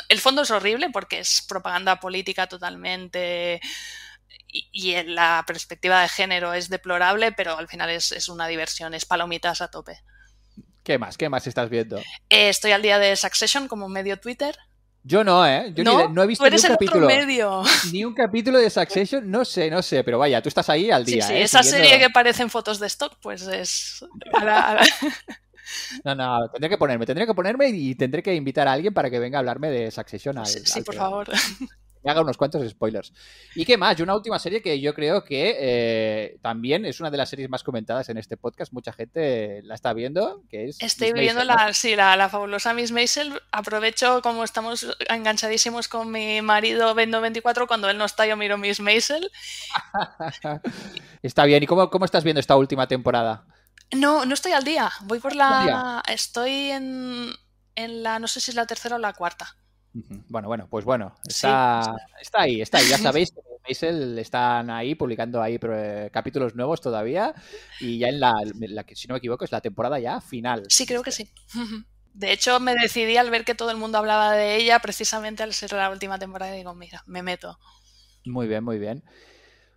el fondo es horrible porque es propaganda política totalmente y, en la perspectiva de género es deplorable, pero al final es, una diversión, es palomitas a tope. ¿Qué más? ¿Qué más estás viendo? Eh, estoy al día de Succession como medio Twitter. Yo no, ¿eh? Yo ¿No? he visto ni un capítulo. medio. Ni un capítulo de Succession, no sé, no sé, pero vaya, tú estás ahí al día. Sí, sí, ¿eh? esa serie que parecen fotos de stock, pues es. No, no, tendré que ponerme, tendré que ponerme y tendré que invitar a alguien para que venga a hablarme de Succession. Al, sí, por favor haga unos cuantos spoilers. ¿Y qué más? Y una última serie que yo creo que eh, también es una de las series más comentadas en este podcast. Mucha gente la está viendo, que Estoy viendo la, sí, la, fabulosa Miss Maisel. Aprovecho, como estamos enganchadísimos con mi marido Vendo 24, cuando él no está yo miro Miss Maisel. está bien. ¿Y cómo, cómo estás viendo esta última temporada? No, no estoy al día. Voy por la... Estoy en, en la... No sé si es la tercera o la cuarta. Bueno, bueno, pues bueno, pues está, ahí, está ahí. Ya sabéis que están ahí publicando ahí capítulos nuevos todavía y ya en la, que, si no me equivoco, es la temporada ya final. Sí, creo que sí. De hecho, me decidí al ver que todo el mundo hablaba de ella precisamente al ser la última temporada y digo, mira, me meto. Muy bien, muy bien.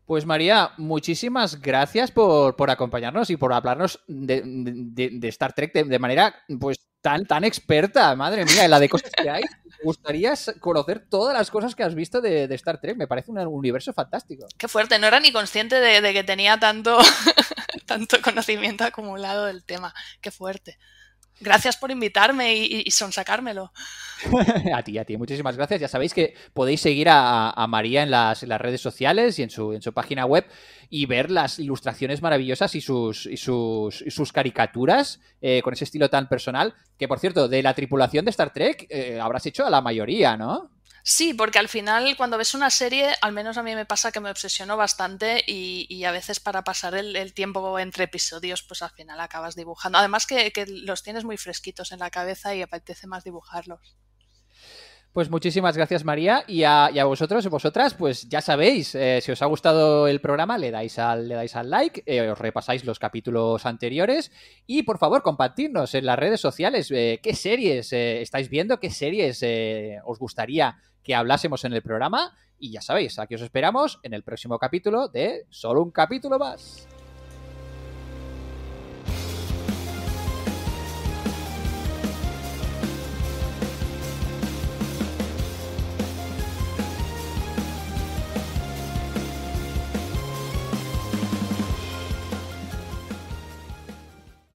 Pues María, muchísimas gracias por, por acompañarnos y por hablarnos de, de, Star Trek de, manera pues tan, tan experta, madre mía, en la de cosas que hay. Me gustaría conocer todas las cosas que has visto de, Star Trek. Me parece un universo fantástico. Qué fuerte, no era ni consciente de, de que tenía tanto, tanto conocimiento acumulado del tema. Qué fuerte. Gracias por invitarme y, son sonsacármelo. a ti, a ti. Muchísimas gracias. Ya sabéis que podéis seguir a, María en las, redes sociales y en su, en su página web y ver las ilustraciones maravillosas y sus, sus, sus caricaturas eh, con ese estilo tan personal. Que, por cierto, de la tripulación de Star Trek eh, habrás hecho a la mayoría, ¿no? Sí, porque al final cuando ves una serie, al menos a mí me pasa que me obsesiono bastante y, a veces para pasar el, tiempo entre episodios, pues al final acabas dibujando. Además que los tienes muy fresquitos en la cabeza y apetece más dibujarlos. Pues muchísimas gracias María y a, vosotros y vosotras, pues ya sabéis, eh, si os ha gustado el programa le dais al, le dais al like, eh, os repasáis los capítulos anteriores y por favor compartidnos en las redes sociales eh, qué series estáis viendo, qué series os gustaría que hablásemos en el programa y ya sabéis, aquí os esperamos en el próximo capítulo de Solo un capítulo más.